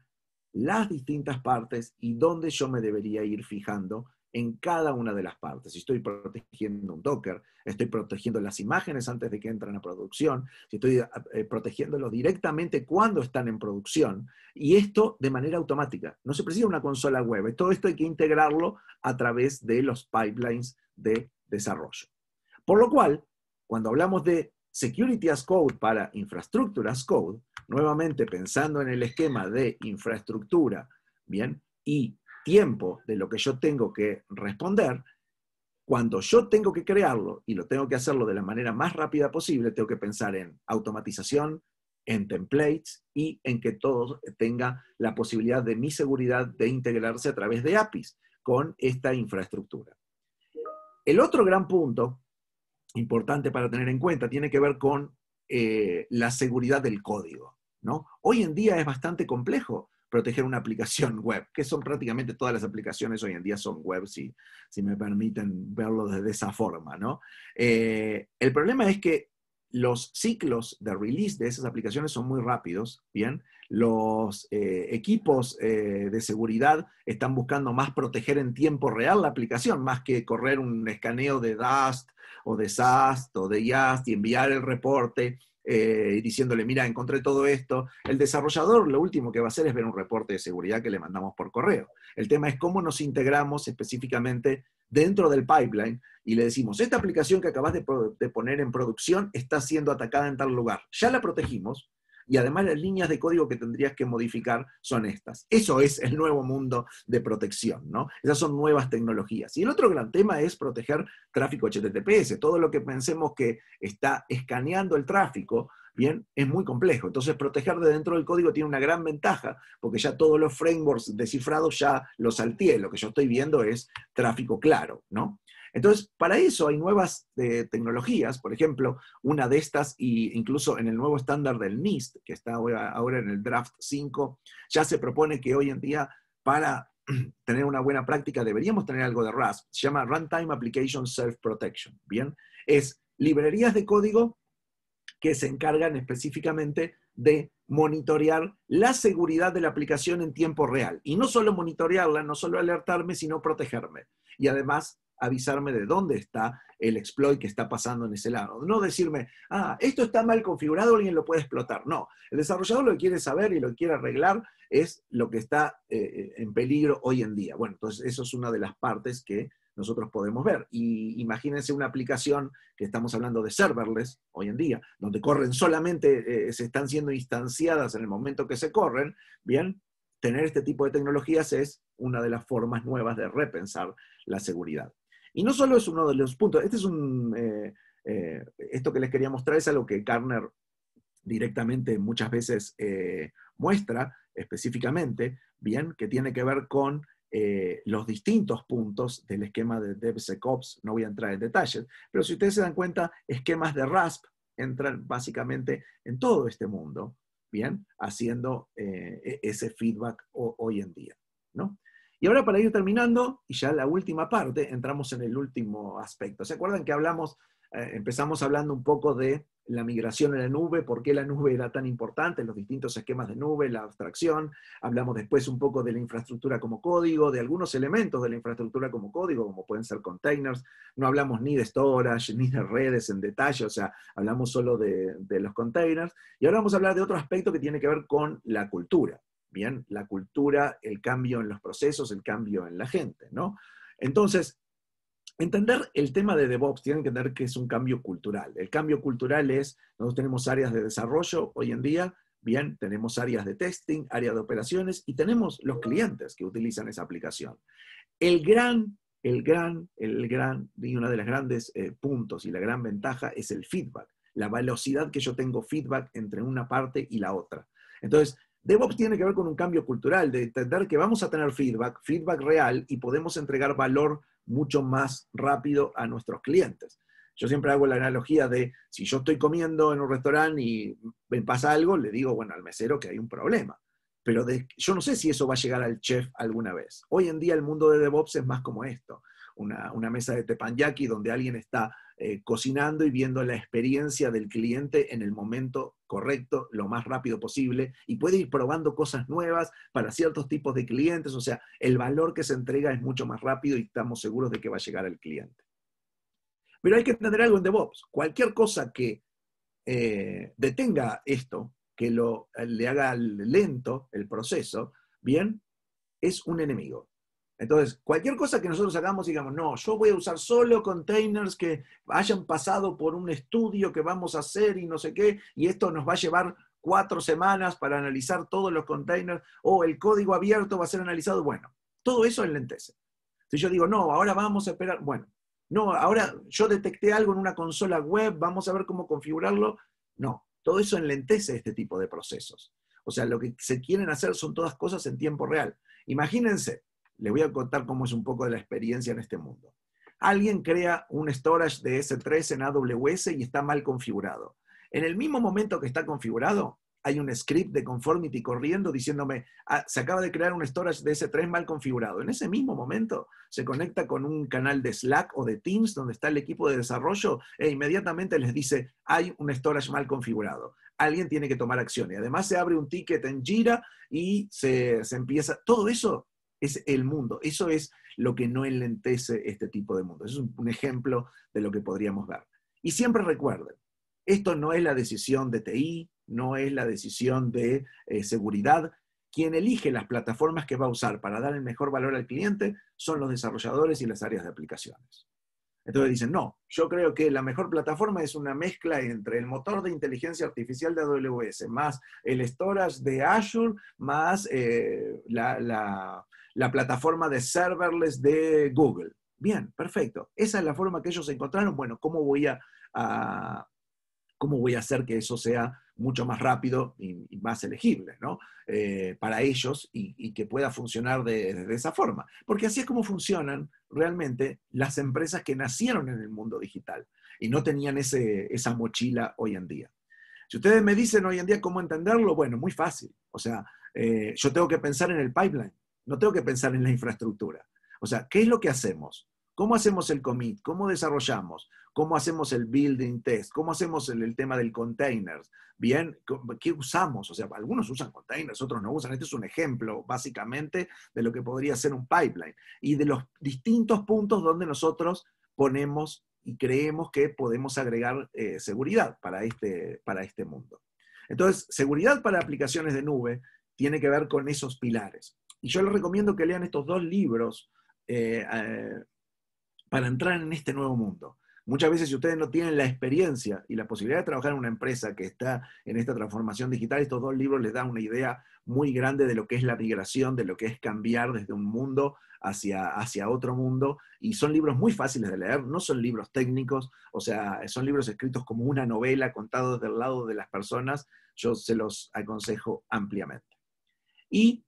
las distintas partes y dónde yo me debería ir fijando en cada una de las partes. Si estoy protegiendo un Docker, estoy protegiendo las imágenes antes de que entran a producción, si estoy protegiéndolo eh, eh, protegiéndolos directamente cuando están en producción, y esto de manera automática. No se precisa una consola web. Todo esto hay que integrarlo a través de los pipelines de desarrollo. Por lo cual, cuando hablamos de Security as Code para Infrastructure as Code, nuevamente pensando en el esquema de infraestructura, bien, y tiempo de lo que yo tengo que responder, cuando yo tengo que crearlo y lo tengo que hacerlo de la manera más rápida posible, tengo que pensar en automatización, en templates y en que todo tenga la posibilidad de mi seguridad de integrarse a través de APIs con esta infraestructura. El otro gran punto importante para tener en cuenta tiene que ver con eh, la seguridad del código. ¿no? Hoy en día es bastante complejo proteger una aplicación (laughs) web, que son prácticamente todas las aplicaciones hoy en día son web, si, me permiten verlo desde esa forma, ¿no? Eh, el problema es que los ciclos de release de esas aplicaciones son muy rápidos, ¿bien? Los eh, equipos eh, de seguridad están buscando más proteger en tiempo real la aplicación, más que correr un escaneo de Dust o de SAST o de YAST y enviar el reporte eh, y diciéndole, mira, encontré todo esto. El desarrollador lo último que va a hacer es ver un reporte de seguridad que le mandamos por correo. El tema es cómo nos integramos específicamente dentro del pipeline y le decimos, esta aplicación que acabas de poner en producción está siendo atacada en tal lugar. Ya la protegimos, y además las líneas de código que tendrías que modificar son estas. Eso es el nuevo mundo de protección, ¿no? Esas son nuevas tecnologías. Y el otro gran tema es proteger tráfico HTTPS. Todo lo que pensemos que está escaneando el tráfico, bien, es muy complejo. Entonces, proteger de dentro del código tiene una gran ventaja, porque ya todos los frameworks descifrados ya los salté. Lo que yo estoy viendo es tráfico claro, ¿no? Entonces, para eso hay nuevas eh, tecnologías, por ejemplo, una de estas, y incluso en el nuevo estándar del NIST, que está ahora, en el draft 5, ya se propone que hoy en día para (clears throat) tener una buena práctica deberíamos tener algo de RAS, Se llama Runtime Application Self Protection. Bien, es librerías de código que se encargan específicamente de monitorear la seguridad de la aplicación en tiempo real. Y no solo monitorearla, no solo alertarme, sino protegerme. Y además avisarme de dónde está el exploit que está pasando en ese lado. No decirme, ah, esto está mal configurado, alguien lo puede explotar. No, el desarrollador lo que quiere saber y lo que quiere arreglar es lo que está eh, en peligro hoy en día. Bueno, entonces eso es una de las partes que nosotros podemos ver. Y imagínense una aplicación que estamos hablando de serverless hoy en día, donde corren solamente, eh, se están siendo instanciadas en el momento que se corren, bien, tener este tipo de tecnologías es una de las formas nuevas de repensar la seguridad. Y no solo es uno de los puntos, este es un, eh, eh, esto que les quería mostrar es algo que Garner directamente muchas veces eh, muestra específicamente, bien, que tiene que ver con los distintos puntos del esquema de DevSecOps. No voy a entrar en detalles, pero si ustedes se dan cuenta, esquemas de RASP entran básicamente en todo este mundo, ¿bien? Haciendo e-, ese feedback hoy en día, ¿no? Y ahora para ir terminando, y ya la última parte, entramos en el último aspecto. ¿Se acuerdan que hablamos, eh, empezamos hablando un poco de la migración en la nube, por qué la nube era tan importante, los distintos esquemas de nube, la abstracción. Hablamos después un poco de la infraestructura como código, de algunos elementos de la infraestructura como código, como pueden ser containers. No hablamos ni de storage, ni de redes en detalle, o sea, hablamos solo de los containers. Y ahora vamos a hablar de otro aspecto que tiene que ver con la cultura. Bien, la cultura, el cambio en los procesos, el cambio en la gente, ¿no? Entonces, entender el tema de DevOps, tienen que entender que es un cambio cultural. El cambio cultural es, nosotros tenemos áreas de desarrollo hoy en día, bien, tenemos áreas de testing, áreas de operaciones y tenemos los clientes que utilizan esa aplicación. El gran, el gran, el gran, y uno de las grandes eh, puntos y la gran ventaja es el feedback, la velocidad que yo tengo feedback entre una parte y la otra. Entonces, DevOps tiene que ver con un cambio cultural, de entender que vamos a tener feedback, feedback real, y podemos entregar valor mucho más rápido a nuestros clientes. Yo siempre hago la analogía de si yo estoy comiendo en un restaurante y me pasa algo, le digo, bueno, al mesero que hay un problema. Pero yo no sé si eso va a llegar al chef alguna vez. Hoy en día el mundo de DevOps es más como esto. Una, mesa de tepanyaki donde alguien está eh, cocinando y viendo la experiencia del cliente en el momento correcto, lo más rápido posible, y puede ir probando cosas nuevas para ciertos tipos de clientes, o sea, el valor que se entrega es mucho más rápido y estamos seguros de que va a llegar al cliente. Pero hay que entender algo en DevOps, cualquier cosa que eh, detenga esto, que lo, le haga lento el proceso, bien, es un enemigo. Entonces, cualquier cosa que nosotros hagamos, digamos, no, yo voy a usar solo containers que hayan pasado por un estudio que vamos a hacer y no sé qué, y esto nos va a llevar cuatro semanas para analizar todos los containers, o el código abierto va a ser analizado, bueno, todo eso enlentece. Si yo digo, no, ahora vamos a esperar, bueno, no, ahora yo detecté algo en una consola web, vamos a ver cómo configurarlo, no, todo eso enlentece este tipo de procesos. O sea, lo que se quieren hacer son todas cosas en tiempo real. Imagínense, les voy a contar cómo es un poco de la experiencia en este mundo. Alguien crea un storage de S3 en AWS y está mal configurado. En el mismo momento que está configurado, hay un script de conformity corriendo diciéndome, ah, se acaba de crear un storage de S3 mal configurado. En ese mismo momento se conecta con un canal de Slack o de Teams donde está el equipo de desarrollo e inmediatamente les dice, hay un storage mal configurado. Alguien tiene que tomar acción. Y además se abre un ticket en Jira y se, se empieza, todo eso es el mundo. Eso es lo que no enlentece este tipo de mundo. es un, ejemplo de lo que podríamos ver. Y siempre recuerden, esto no es la decisión de TI, no es la decisión de eh, seguridad. Quien elige las plataformas que va a usar para dar el mejor valor al cliente son los desarrolladores y las áreas de aplicaciones. Entonces dicen, no, yo creo que la mejor plataforma es una mezcla entre el motor de inteligencia artificial de AWS, más el storage de Azure, más eh, la, la plataforma de serverless de Google. Bien, perfecto. Esa es la forma que ellos encontraron. Bueno, ¿cómo voy a, cómo voy a hacer que eso sea mucho más rápido y, más elegible ¿no? Eh, para ellos y, que pueda funcionar de, esa forma? Porque así es como funcionan realmente las empresas que nacieron en el mundo digital y no tenían esa mochila hoy en día. Si ustedes me dicen hoy en día cómo entenderlo, bueno, muy fácil. O sea, eh, yo tengo que pensar en el pipeline. No tengo que pensar en la infraestructura. O sea, ¿qué es lo que hacemos? ¿Cómo hacemos el commit? ¿Cómo desarrollamos? ¿Cómo hacemos el building test? ¿Cómo hacemos el, tema del containers? Bien, ¿qué usamos? O sea, algunos usan containers, otros no usan. Este es un ejemplo, básicamente, de lo que podría ser un pipeline y de los distintos puntos donde nosotros ponemos y creemos que podemos agregar eh, seguridad para este, para este mundo. Entonces, seguridad para aplicaciones de nube tiene que ver con esos pilares. Y yo les recomiendo que lean estos dos libros eh, eh, para entrar en este nuevo mundo. Muchas veces si ustedes no tienen la experiencia y la posibilidad de trabajar en una empresa que está en esta transformación digital, estos dos libros les dan una idea muy grande de lo que es la migración, de lo que es cambiar desde un mundo hacia, hacia otro mundo. Y son libros muy fáciles de leer, no son libros técnicos, o sea, son libros escritos como una novela contados del lado de las personas. Yo se los aconsejo ampliamente. Y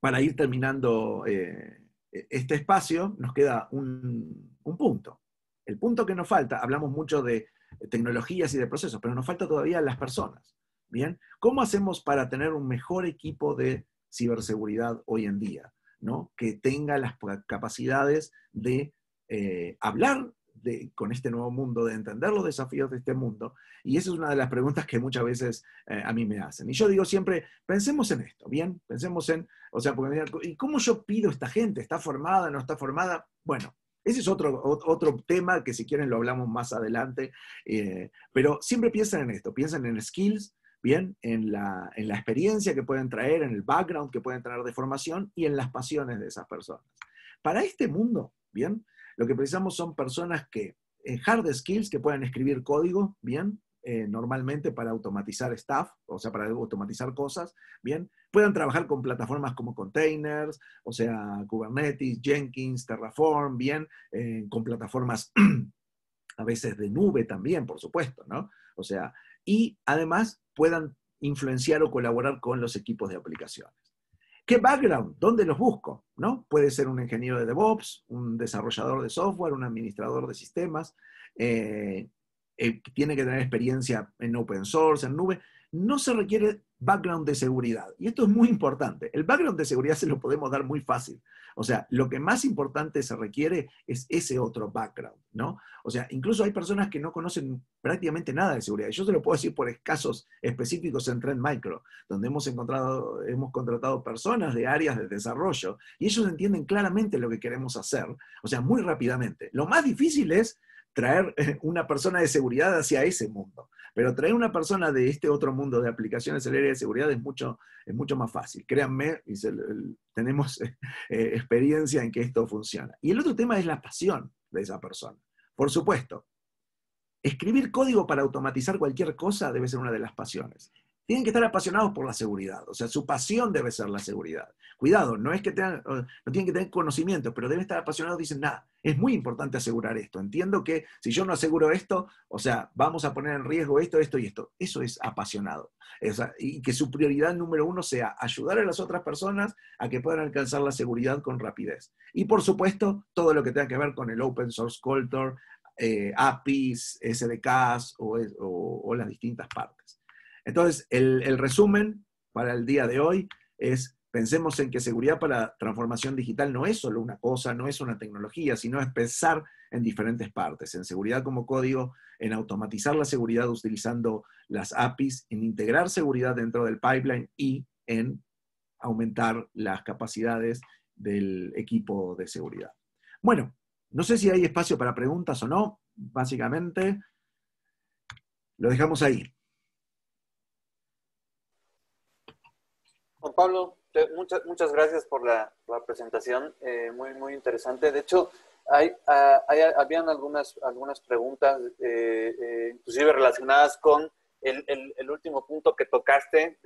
para ir terminando eh, este espacio, nos queda un, punto. El punto que nos falta, hablamos mucho de tecnologías y de procesos, pero nos falta todavía las personas. ¿Bien? ¿Cómo hacemos para tener un mejor equipo de ciberseguridad hoy en día? ¿no? Que tenga las capacidades de eh, hablar con este nuevo mundo, de entender los desafíos de este mundo. Y esa es una de las preguntas que muchas veces eh, a mí me hacen. Y yo digo siempre, pensemos en esto, ¿bien? Pensemos en, o sea, ¿y cómo yo pido a esta gente? ¿Está formada, no está formada? Bueno, ese es otro, otro tema que si quieren lo hablamos más adelante, eh, pero siempre piensen en esto, piensen en skills, bien, en la, en la experiencia que pueden traer, en el background que pueden traer de formación y en las pasiones de esas personas. Para este mundo, bien, lo que precisamos son personas que, en eh, hard skills, que puedan escribir código bien, eh, normalmente para automatizar staff, o sea, para automatizar cosas, bien, puedan trabajar con plataformas como containers, o sea, Kubernetes, Jenkins, Terraform, bien, eh, con plataformas (clears throat) a veces de nube también, por supuesto, ¿no? O sea, y además puedan influenciar o colaborar con los equipos de aplicaciones. ¿Qué background? ¿Dónde los busco? ¿No? Puede ser un ingeniero de DevOps, un desarrollador de software, un administrador de sistemas, eh, eh, tiene que tener experiencia en open source, en nube no se requiere background de seguridad. Y esto es muy importante. El background de seguridad se lo podemos dar muy fácil. O sea, lo que más importante se requiere es ese otro background, ¿no? O sea, incluso hay personas que no conocen prácticamente nada de seguridad. Yo se lo puedo decir por casos específicos en Trend Micro, donde hemos encontrado, hemos contratado personas de áreas de desarrollo y ellos entienden claramente lo que queremos hacer, o sea, muy rápidamente. Lo más difícil es traer eh, una persona de seguridad hacia ese mundo. Pero traer una persona de este otro mundo de aplicaciones el área de seguridad es mucho, es mucho más fácil. Créanme, tenemos eh, eh, experiencia en que esto funciona. Y el otro tema es la pasión de esa persona. Por supuesto, escribir código para automatizar cualquier cosa debe ser una de las pasiones tienen que estar apasionados por la seguridad, o sea, su pasión debe ser la seguridad. Cuidado, no es que tengan, no tienen que tener conocimiento, pero deben estar apasionados, dicen, nada, es muy importante asegurar esto. Entiendo que si yo no aseguro esto, o sea, vamos a poner en riesgo esto, esto y esto. Eso es apasionado. y que su prioridad número uno sea ayudar a las otras personas a que puedan alcanzar la seguridad con rapidez. Y por supuesto, todo lo que tenga que ver con el open source culture, eh, APIs, SDKs o las distintas partes. Entonces, el, resumen para el día de hoy es, pensemos en que seguridad para transformación digital no es solo una cosa, no es una tecnología, sino es pensar en diferentes partes, en seguridad como código, en automatizar la seguridad utilizando las APIs, en integrar seguridad dentro del pipeline y en aumentar las capacidades del equipo de seguridad. Bueno, no sé si hay espacio para preguntas o no, básicamente lo dejamos ahí. Pablo, muchas, muchas gracias por la, presentación, eh, muy, muy interesante. De hecho, hay, ah, habían algunas, algunas preguntas, eh, eh, inclusive relacionadas con el, último punto que tocaste,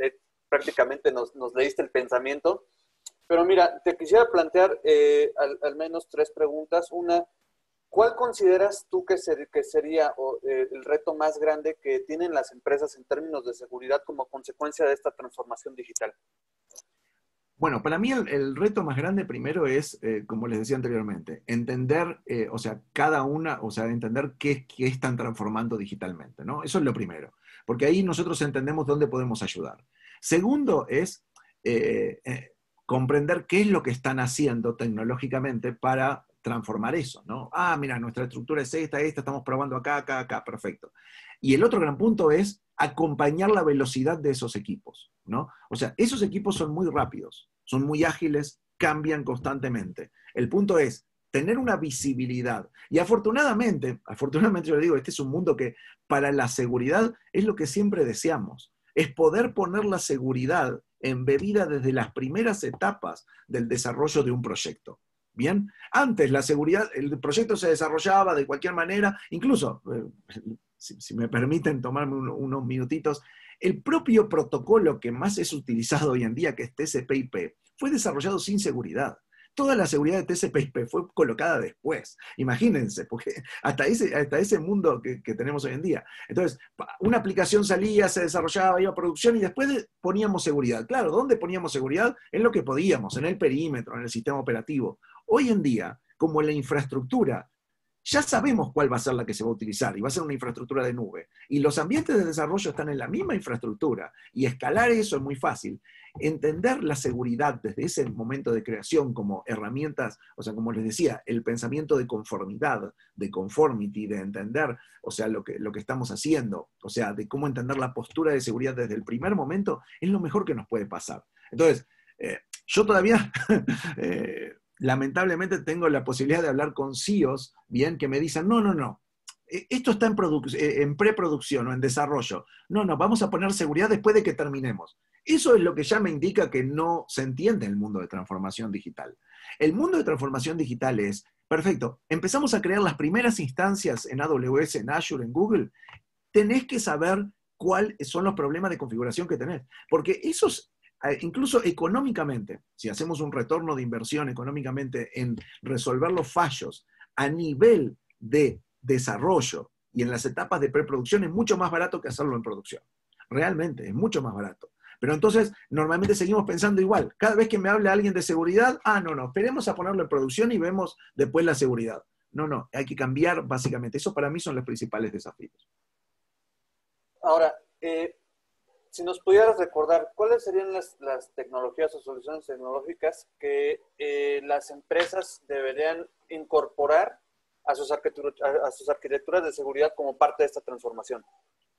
prácticamente nos, nos, leíste el pensamiento. Pero mira, te quisiera plantear al, al menos tres preguntas. Una, ¿Cuál consideras tú que, sería eh, el reto más grande que tienen las empresas en términos de seguridad como consecuencia de esta transformación digital? Bueno, para mí el, reto más grande primero es, eh, como les decía anteriormente, entender, eh, o sea, cada una, o sea, entender qué, qué están transformando digitalmente, ¿no? Eso es lo primero, porque ahí nosotros entendemos dónde podemos ayudar. Segundo es comprender qué es lo que están haciendo tecnológicamente para transformar eso, ¿no? Ah, mira, nuestra estructura es esta, esta, estamos probando acá, acá, acá, perfecto. Y el otro gran punto es acompañar la velocidad de esos equipos, ¿no? O sea, esos equipos son muy rápidos, son muy ágiles, cambian constantemente. El punto es tener una visibilidad. Y afortunadamente, afortunadamente yo le digo, este es un mundo que para la seguridad es lo que siempre deseamos, es poder poner la seguridad embebida desde las primeras etapas del desarrollo de un proyecto. Bien, antes la seguridad, el proyecto se desarrollaba de cualquier manera, incluso, eh, si, me permiten tomarme unos minutitos, el propio protocolo que más es utilizado hoy en día, que es tcp fue desarrollado sin seguridad. Toda la seguridad de tcp fue colocada después. Imagínense, porque hasta ese, mundo que, tenemos hoy en día. Entonces, una aplicación salía, se desarrollaba, iba a producción y después poníamos seguridad. Claro, ¿dónde poníamos seguridad? En lo que podíamos, en el perímetro, en el sistema operativo. Hoy en día, como la infraestructura, ya sabemos cuál va a ser la que se va a utilizar y va a ser una infraestructura de nube. Y los ambientes de desarrollo están en la misma infraestructura y escalar eso es muy fácil. Entender la seguridad desde ese momento de creación como herramientas, o sea, como les decía, el pensamiento de conformidad, de conformity, de entender, o sea, lo que, lo que estamos haciendo, o sea, de cómo entender la postura de seguridad desde el primer momento, es lo mejor que nos puede pasar. Entonces, eh, yo todavía (laughs) eh, lamentablemente tengo la posibilidad de hablar con CEOs, bien, que me dicen, no, no, no, e, esto está en, eh, en preproducción o en desarrollo. No, no, vamos a poner seguridad después de que terminemos. Eso es lo que ya me indica que no se entiende el mundo de transformación digital. El mundo de transformación digital es, perfecto, empezamos a crear las primeras instancias en AWS, en Azure, en Google. Tenés que saber cuáles son los problemas de configuración que tenés. Porque esos incluso económicamente, si hacemos un retorno de inversión económicamente en resolver los fallos a nivel de desarrollo y en las etapas de preproducción, es mucho más barato que hacerlo en producción. Realmente, es mucho más barato. Pero entonces, normalmente seguimos pensando igual. Cada vez que me hable alguien de seguridad, ah, no, no, esperemos a ponerlo en producción y vemos después la seguridad. No, no, hay que cambiar básicamente. Eso para mí son los principales desafíos. Ahora, eh, si nos pudieras recordar, ¿cuáles serían las, tecnologías o soluciones tecnológicas que eh, las empresas deberían incorporar a sus, a sus arquitecturas de seguridad como parte de esta transformación?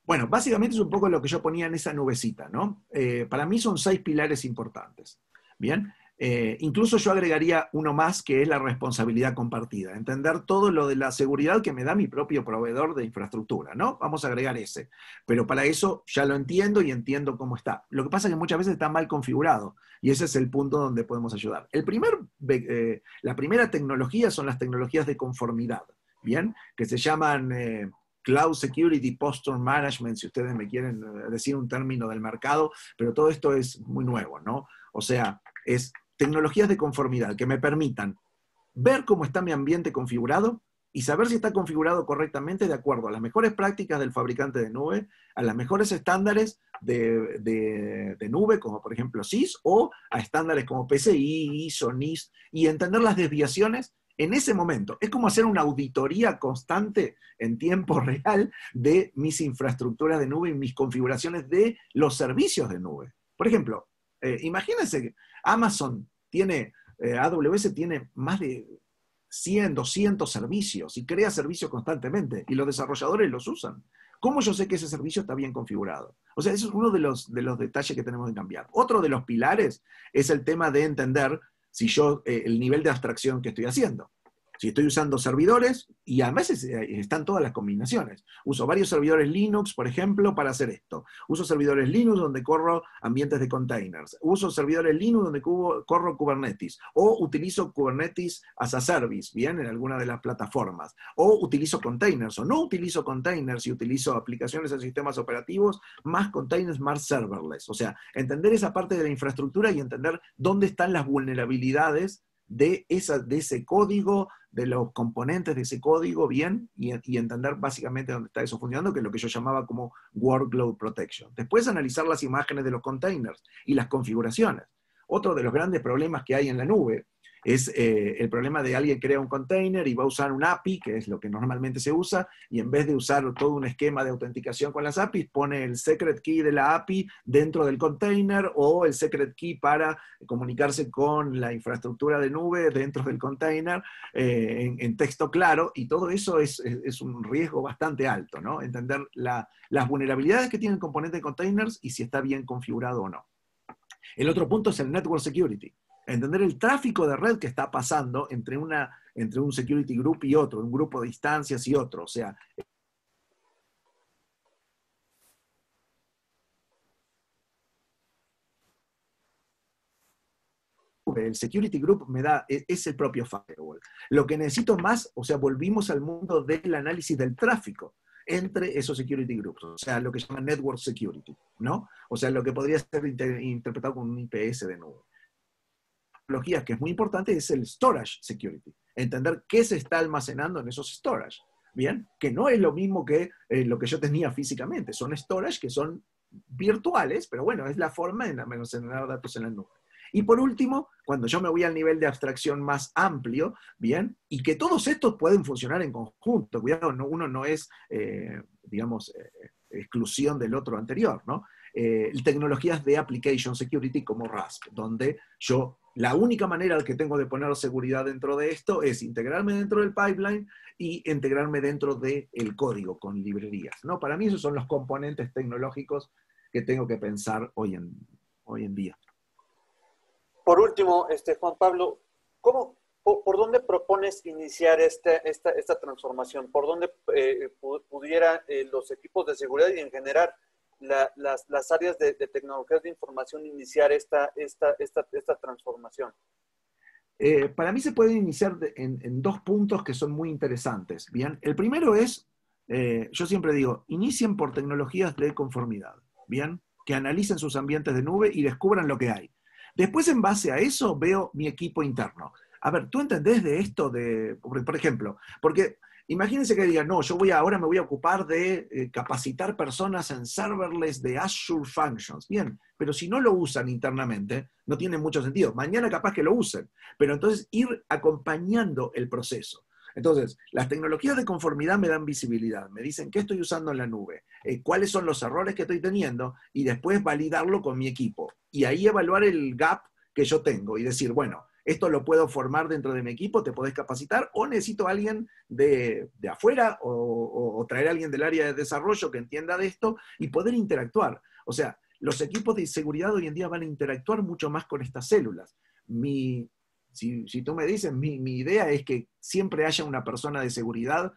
Bueno, básicamente es un poco lo que yo ponía en esa nubecita, ¿no? Eh, para mí son seis pilares importantes. Bien, eh, incluso yo agregaría uno más que es la responsabilidad compartida, entender todo lo de la seguridad que me da mi propio proveedor de infraestructura, ¿no? Vamos a agregar ese. Pero para eso ya lo entiendo y entiendo cómo está. Lo que pasa es que muchas veces está mal configurado y ese es el punto donde podemos ayudar. El primer, eh, la primera tecnología son las tecnologías de conformidad, ¿bien? Que se llaman... Eh, Cloud Security Posture Management, si ustedes me quieren decir un término del mercado, pero todo esto es muy nuevo, ¿no? O sea, es tecnologías de conformidad que me permitan ver cómo está mi ambiente configurado y saber si está configurado correctamente de acuerdo a las mejores prácticas del fabricante de nube, a los mejores estándares de, nube, como por ejemplo SIS, o a estándares como PCI, ISO, NIST, y entender las desviaciones en ese momento. Es como hacer una auditoría constante en tiempo (laughs) real de mis infraestructuras de nube y mis configuraciones de los servicios de nube. Por ejemplo, eh, imagínense que Amazon tiene, eh, AWS tiene más de 100, 200 servicios y crea servicios constantemente y los desarrolladores los usan. ¿Cómo yo sé que ese servicio está bien configurado? O sea, ese es uno de los, detalles que tenemos que cambiar. Otro de los pilares es el tema de entender si yo, eh, el nivel de abstracción que estoy haciendo. Si estoy usando servidores, y a veces eh, están todas las combinaciones. Uso varios servidores Linux, por ejemplo, para hacer esto. Uso servidores Linux donde corro ambientes de containers. Uso servidores Linux donde corro Kubernetes. O utilizo Kubernetes as a service, ¿bien? En alguna de las plataformas. O utilizo containers, o no utilizo containers y utilizo aplicaciones en sistemas operativos, más containers, más serverless. O sea, entender esa parte de la infraestructura y entender dónde están las vulnerabilidades de, esa, de ese código, de los componentes de ese código bien y, y, entender básicamente dónde está eso funcionando, que es lo que yo llamaba como workload protection. Después analizar las imágenes de los containers y las configuraciones. Otro de los grandes problemas que hay en la nube es eh, el problema de alguien crea un container y va a usar un API, que es lo que normalmente se usa, y en vez de usar todo un esquema de autenticación con las APIs, pone el secret key de la API dentro del container o el secret key para comunicarse con la infraestructura de nube dentro del container eh, en, texto claro, y todo eso es, un riesgo bastante alto, ¿no? Entender las vulnerabilidades que tiene el componente de containers y si está bien configurado o no. El otro punto es el network security entender el tráfico de red que está pasando entre, una, entre un security group y otro, un grupo de instancias y otro. O sea, el security group me da, e, es el propio firewall. Lo que necesito más, o sea, volvimos al mundo del análisis del tráfico entre esos security groups, o sea, lo que se llama network security, ¿no? O sea, lo que podría ser interpretado con un IPS de nuevo que es muy importante es el storage security. Entender qué se está almacenando en esos storage. Bien, que no es lo mismo que eh, lo que yo tenía físicamente. Son storage que son virtuales, pero bueno, es la forma de almacenar datos en la nube. Y por último, cuando yo me voy al nivel de abstracción más amplio, bien, y que todos estos pueden funcionar en conjunto, cuidado, no, uno no es, eh, digamos, eh, exclusión del otro anterior, ¿no? tecnologías de application security como RASP, donde yo la única manera que tengo de poner seguridad dentro de esto es integrarme dentro del pipeline y integrarme dentro del código con librerías. ¿no? Para mí esos son los componentes tecnológicos que tengo que pensar hoy en, hoy en día. Por último, este, Juan Pablo, ¿cómo, por, dónde propones iniciar este, esta, transformación? ¿Por dónde eh, pudieran eh, los equipos de seguridad y en general las, áreas de, tecnologías de información iniciar esta, esta, transformación? Eh, para mí se pueden iniciar en, dos puntos que son muy interesantes. Bien, el primero es, eh, yo siempre digo, inicien por tecnologías de conformidad. Bien, que analicen sus ambientes de nube y descubran lo que hay. Después, en base a eso, veo mi equipo interno. A ver, ¿tú entendés de esto de, por ejemplo? Porque Imagínense que digan, no, yo voy ahora me voy a ocupar de eh, capacitar personas en serverless de Azure Functions. Bien, pero si no lo usan internamente, no tiene mucho sentido. Mañana capaz que lo usen, pero entonces ir acompañando el proceso. Entonces, las tecnologías de conformidad me dan visibilidad, me dicen qué estoy usando en la nube, eh, cuáles son los errores que estoy teniendo y después validarlo con mi equipo y ahí evaluar el gap que yo tengo y decir, bueno, esto lo puedo formar dentro de mi equipo, te podés capacitar, o necesito a alguien de, de afuera o, traer a alguien del área de desarrollo que entienda de esto y poder interactuar. O sea, los equipos de seguridad hoy en día van a interactuar mucho más con estas células. Mi, si, tú me dices, mi idea es que siempre haya una persona de seguridad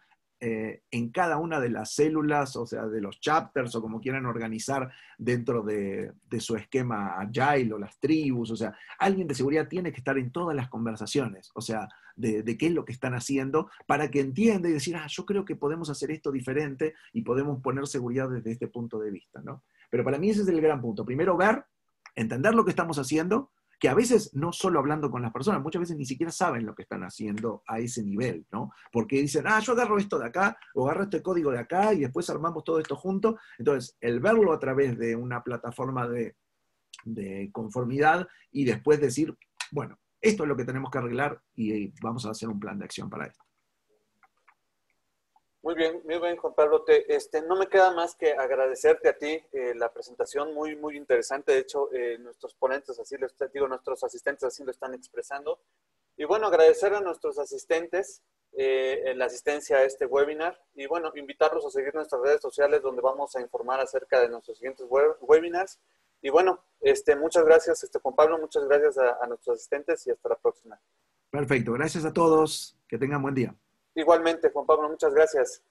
eh, en cada una de las células, o sea, de los chapters o como quieran organizar dentro de, su esquema agile o las tribus, o sea, alguien de seguridad tiene que estar en todas las conversaciones, o sea, de, qué es lo que están haciendo para que entienda y decir, ah, yo creo que podemos hacer esto diferente y podemos poner seguridad desde este punto de vista, ¿no? Pero para mí ese es el gran punto. Primero ver, entender lo que estamos haciendo que a veces no solo hablando con las personas, muchas veces ni siquiera saben lo que están haciendo a ese nivel, ¿no? Porque dicen, ah, yo agarro esto de acá, o agarro este código de acá, y después armamos todo esto junto. Entonces, el verlo a través de una plataforma de, de conformidad y después decir, bueno, esto es lo que tenemos que arreglar y eh, vamos a hacer un plan de acción para esto. Muy bien, muy bien, Juan Pablo. este, no me queda más que agradecerte a ti eh, la presentación, muy, muy interesante. De hecho, eh, nuestros ponentes, así lo digo, nuestros asistentes así lo están expresando. Y bueno, agradecer a nuestros asistentes eh, la asistencia a este webinar y bueno, invitarlos a seguir nuestras redes sociales donde vamos a informar acerca de nuestros siguientes webinars. Y bueno, este, muchas gracias, este, Juan Pablo, muchas gracias a nuestros asistentes y hasta la próxima. Perfecto, gracias a todos. Que tengan buen día. Igualmente, Juan Pablo, muchas gracias.